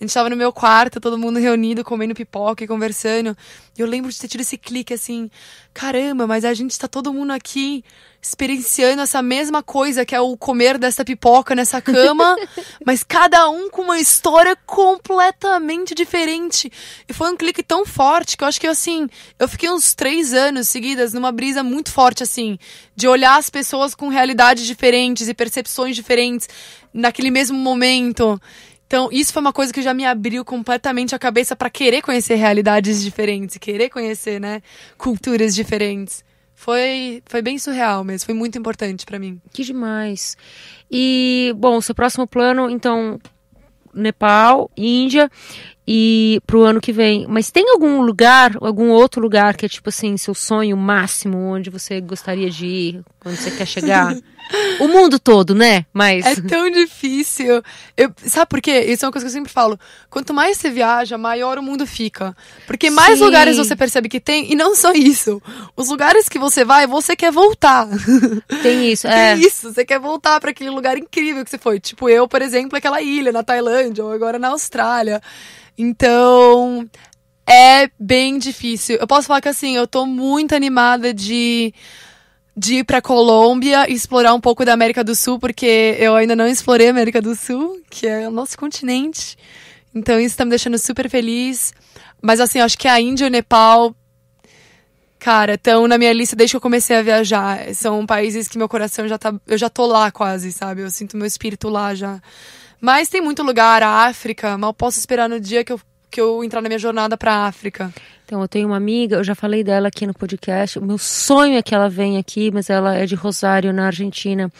a gente tava no meu quarto, todo mundo reunido, comendo pipoca e conversando. E eu lembro de ter tido esse clique assim: caramba, mas a gente tá todo mundo aqui experienciando essa mesma coisa que é o comer dessa pipoca nessa cama, (laughs) mas cada um com uma história completamente diferente. E foi um clique tão forte que eu acho que assim, eu fiquei uns três anos seguidas numa brisa muito forte, assim, de olhar as pessoas com realidades diferentes e percepções diferentes naquele mesmo momento. Então, isso foi uma coisa que já me abriu completamente a cabeça para querer conhecer realidades diferentes, querer conhecer, né, culturas diferentes. Foi, foi bem surreal mesmo, foi muito importante para mim. Que demais. E, bom, seu próximo plano, então, Nepal, Índia e pro ano que vem. Mas tem algum lugar, algum outro lugar que é tipo assim, seu sonho máximo, onde você gostaria de ir, onde você quer chegar? (laughs) O mundo todo, né? Mas. É tão difícil. Eu, sabe por quê? Isso é uma coisa que eu sempre falo. Quanto mais você viaja, maior o mundo fica. Porque mais Sim. lugares você percebe que tem, e não só isso. Os lugares que você vai, você quer voltar. (laughs) Tem isso, é. Tem isso. Você quer voltar para aquele lugar incrível que você foi. Tipo, eu, por exemplo, aquela ilha na Tailândia, ou agora na Austrália. Então. É bem difícil. Eu posso falar que assim, eu tô muito animada de de ir para Colômbia e explorar um pouco da América do Sul, porque eu ainda não explorei a América do Sul, que é o nosso continente. Então isso tá me deixando super feliz. Mas assim, acho que a Índia e o Nepal, cara, estão na minha lista desde que eu comecei a viajar. São países que meu coração já tá. Eu já tô lá quase, sabe? Eu sinto meu espírito lá já. Mas tem muito lugar, a África. Mal posso esperar no dia que eu que eu entrar na minha jornada para a África? Então, eu tenho uma amiga, eu já falei dela aqui no podcast. O meu sonho é que ela venha aqui, mas ela é de Rosário, na Argentina.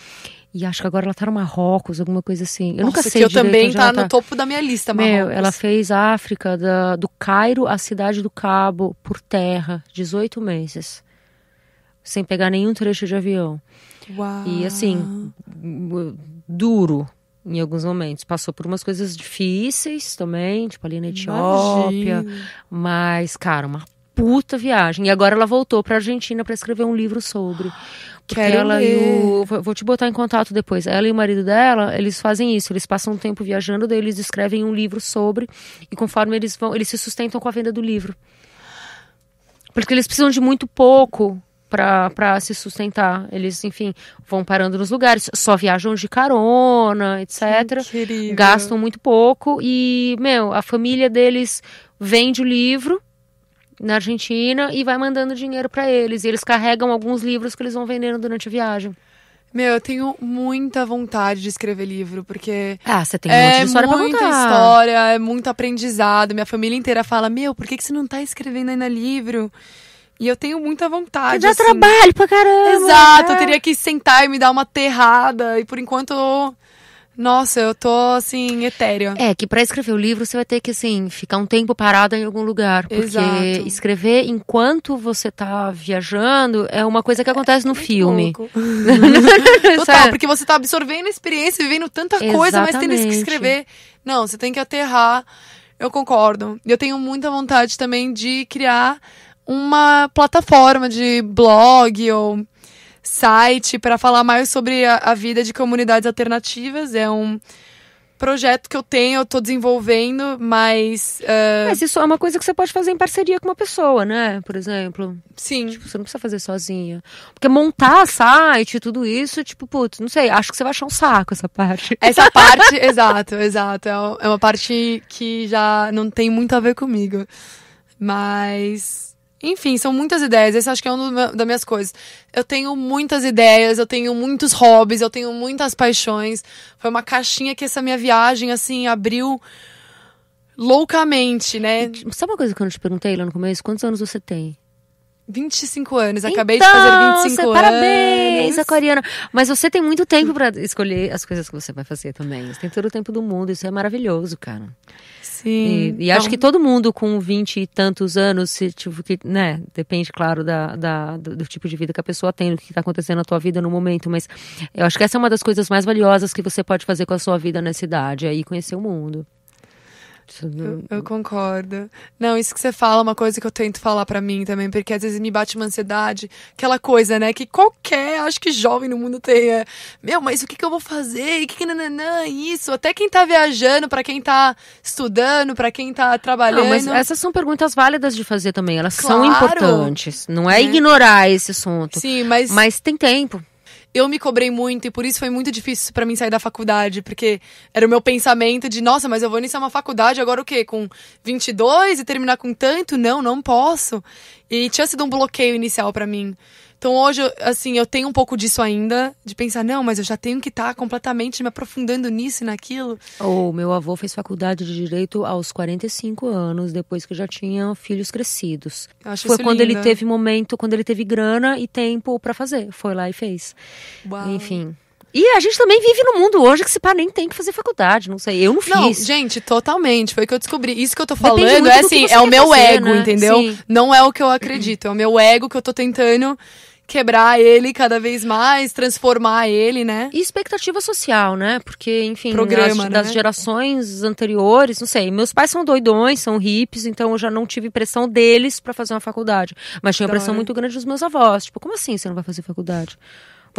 E acho que agora ela tá no Marrocos, alguma coisa assim. Eu Nossa, nunca sei que eu direito, também tá, tá no topo da minha lista, Marrocos. Meu, ela fez a África da, do Cairo à cidade do Cabo por terra, 18 meses. Sem pegar nenhum trecho de avião. Uau. E assim, duro, em alguns momentos. Passou por umas coisas difíceis também, tipo ali na Etiópia. Imagina. Mas, cara, uma puta viagem. E agora ela voltou pra Argentina para escrever um livro sobre. Porque Quero ela ler. e o. Vou te botar em contato depois. Ela e o marido dela, eles fazem isso. Eles passam um tempo viajando, daí eles escrevem um livro sobre. E conforme eles vão, eles se sustentam com a venda do livro. Porque eles precisam de muito pouco para se sustentar. Eles, enfim, vão parando nos lugares, só viajam de carona, etc. gastam muito pouco e, meu, a família deles vende o livro na Argentina e vai mandando dinheiro para eles. E eles carregam alguns livros que eles vão vendendo durante a viagem. Meu, eu tenho muita vontade de escrever livro, porque. Ah, você tem um é monte de é história pra contar. É muita história, é muito aprendizado. Minha família inteira fala: Meu, por que, que você não tá escrevendo ainda livro? E eu tenho muita vontade. Que dá assim. trabalho pra caramba. Exato, eu né? teria que sentar e me dar uma terrada. E por enquanto. Nossa, eu tô assim, etérea. É, que para escrever o livro você vai ter que, assim, ficar um tempo parada em algum lugar. Porque Exato. escrever enquanto você tá viajando é uma coisa que é, acontece é, no filme. (laughs) Total, porque você tá absorvendo a experiência, vivendo tanta Exatamente. coisa, mas tendo que escrever. Não, você tem que aterrar. Eu concordo. e Eu tenho muita vontade também de criar uma plataforma de blog ou site para falar mais sobre a, a, vida de comunidades alternativas. É um projeto que eu tenho, eu tô desenvolvendo, mas. Uh... Mas isso é uma coisa que você pode fazer em parceria com uma pessoa, né? Por exemplo. Sim. Tipo, você não precisa fazer sozinha. Porque montar site, tudo isso, tipo, putz, não sei, acho que você vai achar um saco essa parte. Essa (laughs) parte, exato, exato. É, é uma parte que já não tem muito a ver comigo. Mas enfim, são muitas ideias. essa acho que é uma das minhas coisas. Eu tenho muitas ideias, eu tenho muitos hobbies, eu tenho muitas paixões. Foi uma caixinha que essa minha viagem, assim, abriu loucamente, né? E, tipo, sabe uma coisa que eu não te perguntei lá no começo? Quantos anos você tem? 25 anos, acabei de fazer 25 então, é anos. Parabéns, Aquariana. Mas você tem muito tempo para escolher as coisas que você vai fazer também. Você tem todo o tempo do mundo, isso é maravilhoso, cara. Sim. E, e então... acho que todo mundo com 20 e tantos anos, se, tipo, que, né? Depende, claro, da, da do, do, tipo de vida que a pessoa tem, do que está acontecendo na tua vida no momento. Mas eu acho que essa é uma das coisas mais valiosas que você pode fazer com a sua vida nessa idade aí, conhecer o mundo. Eu, eu, concordo. Não, isso que você fala é uma coisa que eu tento falar para mim também, porque às vezes me bate uma ansiedade, aquela coisa, né, que qualquer, acho que jovem no mundo tem, é, meu, mas o que que eu vou fazer? E que, que nananã, isso, até quem tá viajando, para quem tá estudando, para quem tá trabalhando. Não, mas essas são perguntas válidas de fazer também, elas claro. são importantes. Não é, é, ignorar esse assunto. Sim, mas mas tem tempo eu me cobrei muito e por isso foi muito difícil para mim sair da faculdade, porque era o meu pensamento de, nossa, mas eu vou iniciar uma faculdade agora o quê? Com 22 e terminar com tanto? Não, não posso. E tinha sido um bloqueio inicial para mim. Então hoje, assim, eu tenho um pouco disso ainda, de pensar, não, mas eu já tenho que estar tá completamente me aprofundando nisso e naquilo. O meu avô fez faculdade de Direito aos 45 anos, depois que eu já tinha filhos crescidos. Eu acho Foi isso quando lindo. ele teve momento, quando ele teve grana e tempo para fazer. Foi lá e fez. Uau. Enfim. E a gente também vive no mundo hoje que se pá nem tem que fazer faculdade, não sei. Eu não fiz. Não, gente, totalmente. Foi o que eu descobri. Isso que eu tô falando é assim, é o meu fazer, ego, né? entendeu? Sim. Não é o que eu acredito, é o meu ego que eu tô tentando quebrar ele cada vez mais, transformar ele, né? E expectativa social, né? Porque, enfim, Programa, né? das gerações anteriores, não sei, meus pais são doidões, são hips, então eu já não tive pressão deles para fazer uma faculdade. Mas tinha uma pressão muito grande dos meus avós. Tipo, como assim você não vai fazer faculdade?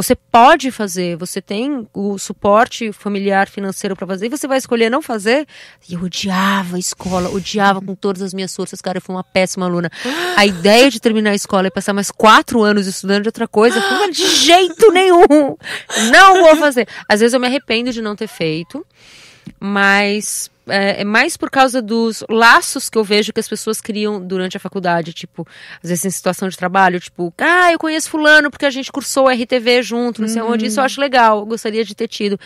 Você pode fazer, você tem o suporte familiar financeiro para fazer e você vai escolher não fazer. E eu odiava a escola, odiava com todas as minhas forças, cara, eu fui uma péssima aluna. A ideia de terminar a escola e passar mais quatro anos estudando de é outra coisa, foi de jeito nenhum. Não vou fazer. Às vezes eu me arrependo de não ter feito, mas é, é, mais por causa dos laços que eu vejo que as pessoas criam durante a faculdade. Tipo, às vezes em situação de trabalho, tipo, ah, eu conheço fulano porque a gente cursou RTV junto, não sei onde. Isso eu uhum. acho legal, eu gostaria de ter tido.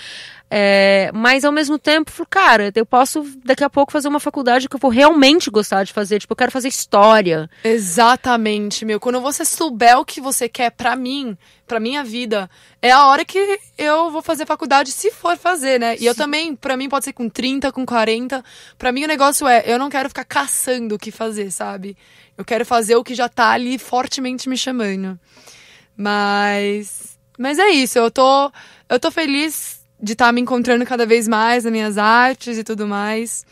É, mas ao mesmo tempo, cara, eu posso daqui a pouco fazer uma faculdade que eu vou realmente gostar de fazer. Tipo, eu quero fazer história. Exatamente, meu. Quando você souber o que você quer para mim, para minha vida, é a hora que eu vou fazer faculdade, se for fazer, né? E Sim. eu também, para mim, pode ser com 30, com 40. Para mim, o negócio é, eu não quero ficar caçando o que fazer, sabe? Eu quero fazer o que já tá ali fortemente me chamando. Mas. Mas é isso, eu tô. Eu tô feliz de estar tá me encontrando cada vez mais nas minhas artes e tudo mais.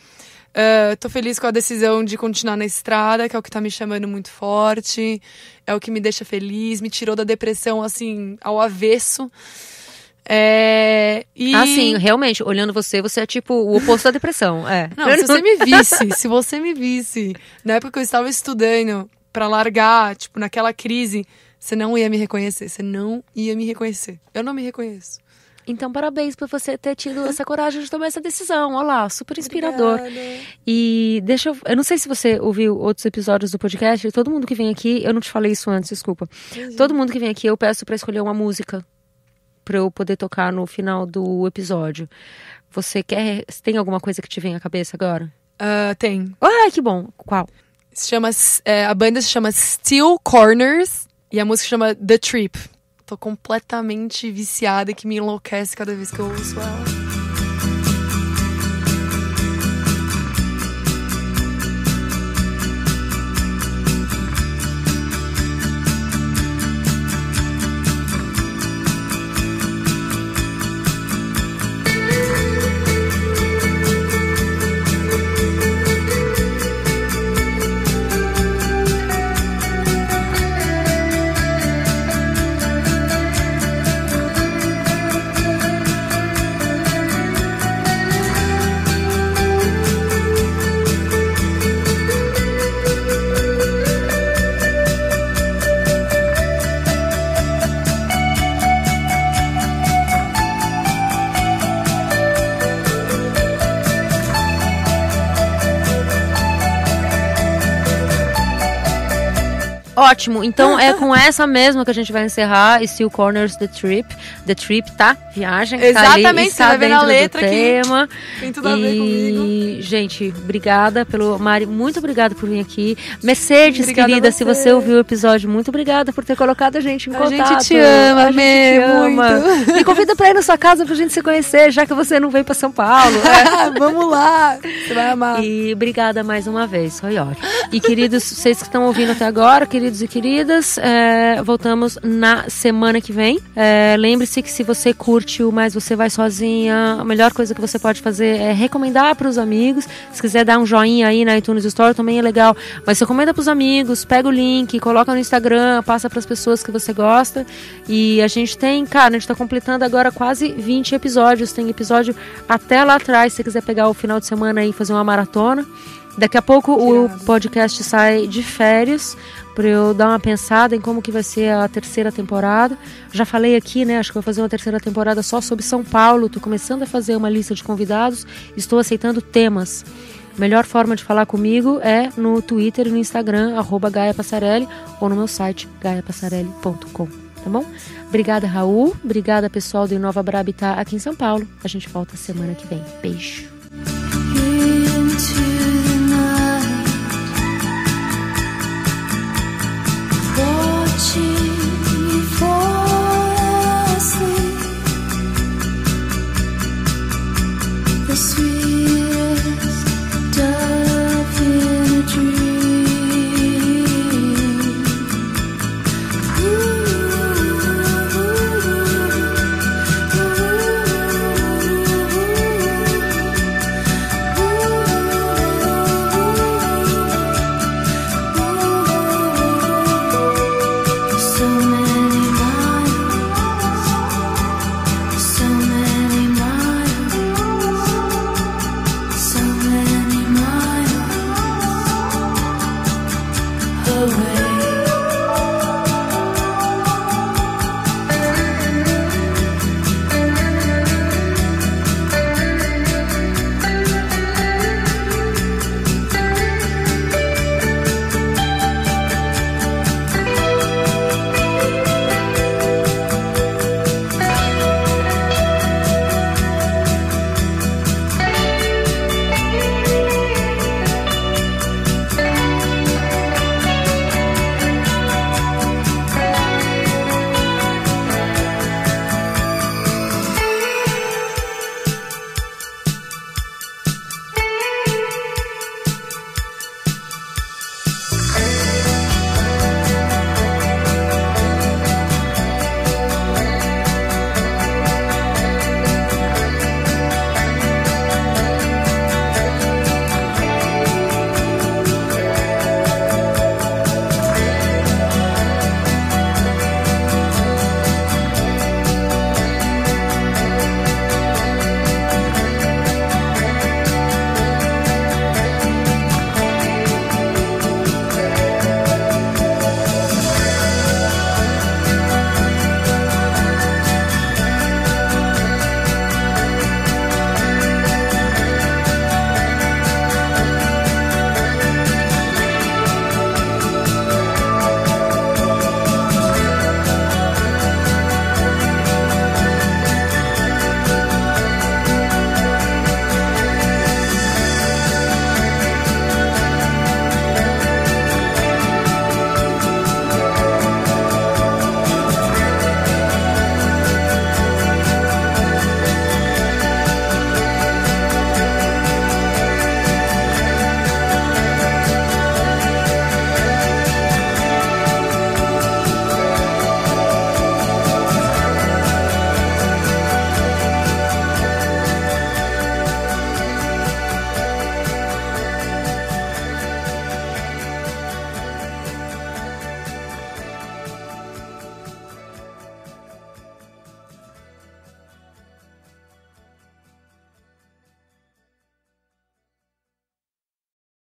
Uh, tô feliz com a decisão de continuar na estrada, que é o que tá me chamando muito forte, é o que me deixa feliz, me tirou da depressão, assim, ao avesso. É, e... Ah, sim, realmente, olhando você, você é tipo o oposto da depressão. É. (laughs) Não, se você me visse, se você me visse, na época que eu estava estudando para largar, tipo, naquela crise, você não ia me reconhecer, você não ia me reconhecer. Eu não me reconheço. Então, parabéns por você ter tido essa coragem de tomar essa decisão. Olá, super inspirador. Obrigada. E deixa eu. Eu não sei se você ouviu outros episódios do podcast. Todo mundo que vem aqui, eu não te falei isso antes, desculpa. Todo mundo que vem aqui, eu peço para escolher uma música para eu poder tocar no final do episódio. Você quer. Tem alguma coisa que te vem à cabeça agora? Uh, tem. Ah, que bom. Qual? Se chama, é, a banda se chama Steel Corners e a música se chama The Trip completamente viciada que me enlouquece cada vez que eu ouço ela. Ótimo, então é com essa mesma que a gente vai encerrar Steel Corners The Trip. The Trip, tá? Viagem. Exatamente, tá ali, você vai ver na letra aqui. Tema. Tem tudo a ver e, comigo. Gente, obrigada pelo. Mari, muito obrigada por vir aqui. Mercedes, obrigada querida, você. se você ouviu o episódio, muito obrigada por ter colocado a gente em a contato. A gente te ama, a mesmo, te ama. Me convida pra ir na sua casa pra gente se conhecer, já que você não veio pra São Paulo. Né? (laughs) Vamos lá, você vai amar. E obrigada mais uma vez, foi ótimo. E queridos, vocês que estão ouvindo até agora, queridos queridos e queridas. É, voltamos na semana que vem. É, Lembre-se que se você curte o Mais Você Vai Sozinha, a melhor coisa que você pode fazer é recomendar para os amigos. Se quiser dar um joinha aí na iTunes Store, também é legal. Mas recomenda para os amigos, pega o link, coloca no Instagram, passa para as pessoas que você gosta. E a gente tem, cara, a gente está completando agora quase 20 episódios. Tem episódio até lá atrás, se você quiser pegar o final de semana e fazer uma maratona. Daqui a pouco o podcast sai de férias, para eu dar uma pensada em como que vai ser a terceira temporada. Já falei aqui, né? Acho que vou fazer uma terceira temporada só sobre São Paulo. Estou começando a fazer uma lista de convidados. Estou aceitando temas. A melhor forma de falar comigo é no Twitter e no Instagram, arroba Gaia Passarelli, ou no meu site, gaiapassarelli.com, tá bom? Obrigada, Raul. Obrigada, pessoal do Inova Brabitá aqui em São Paulo. A gente volta semana que vem. Beijo. the sweet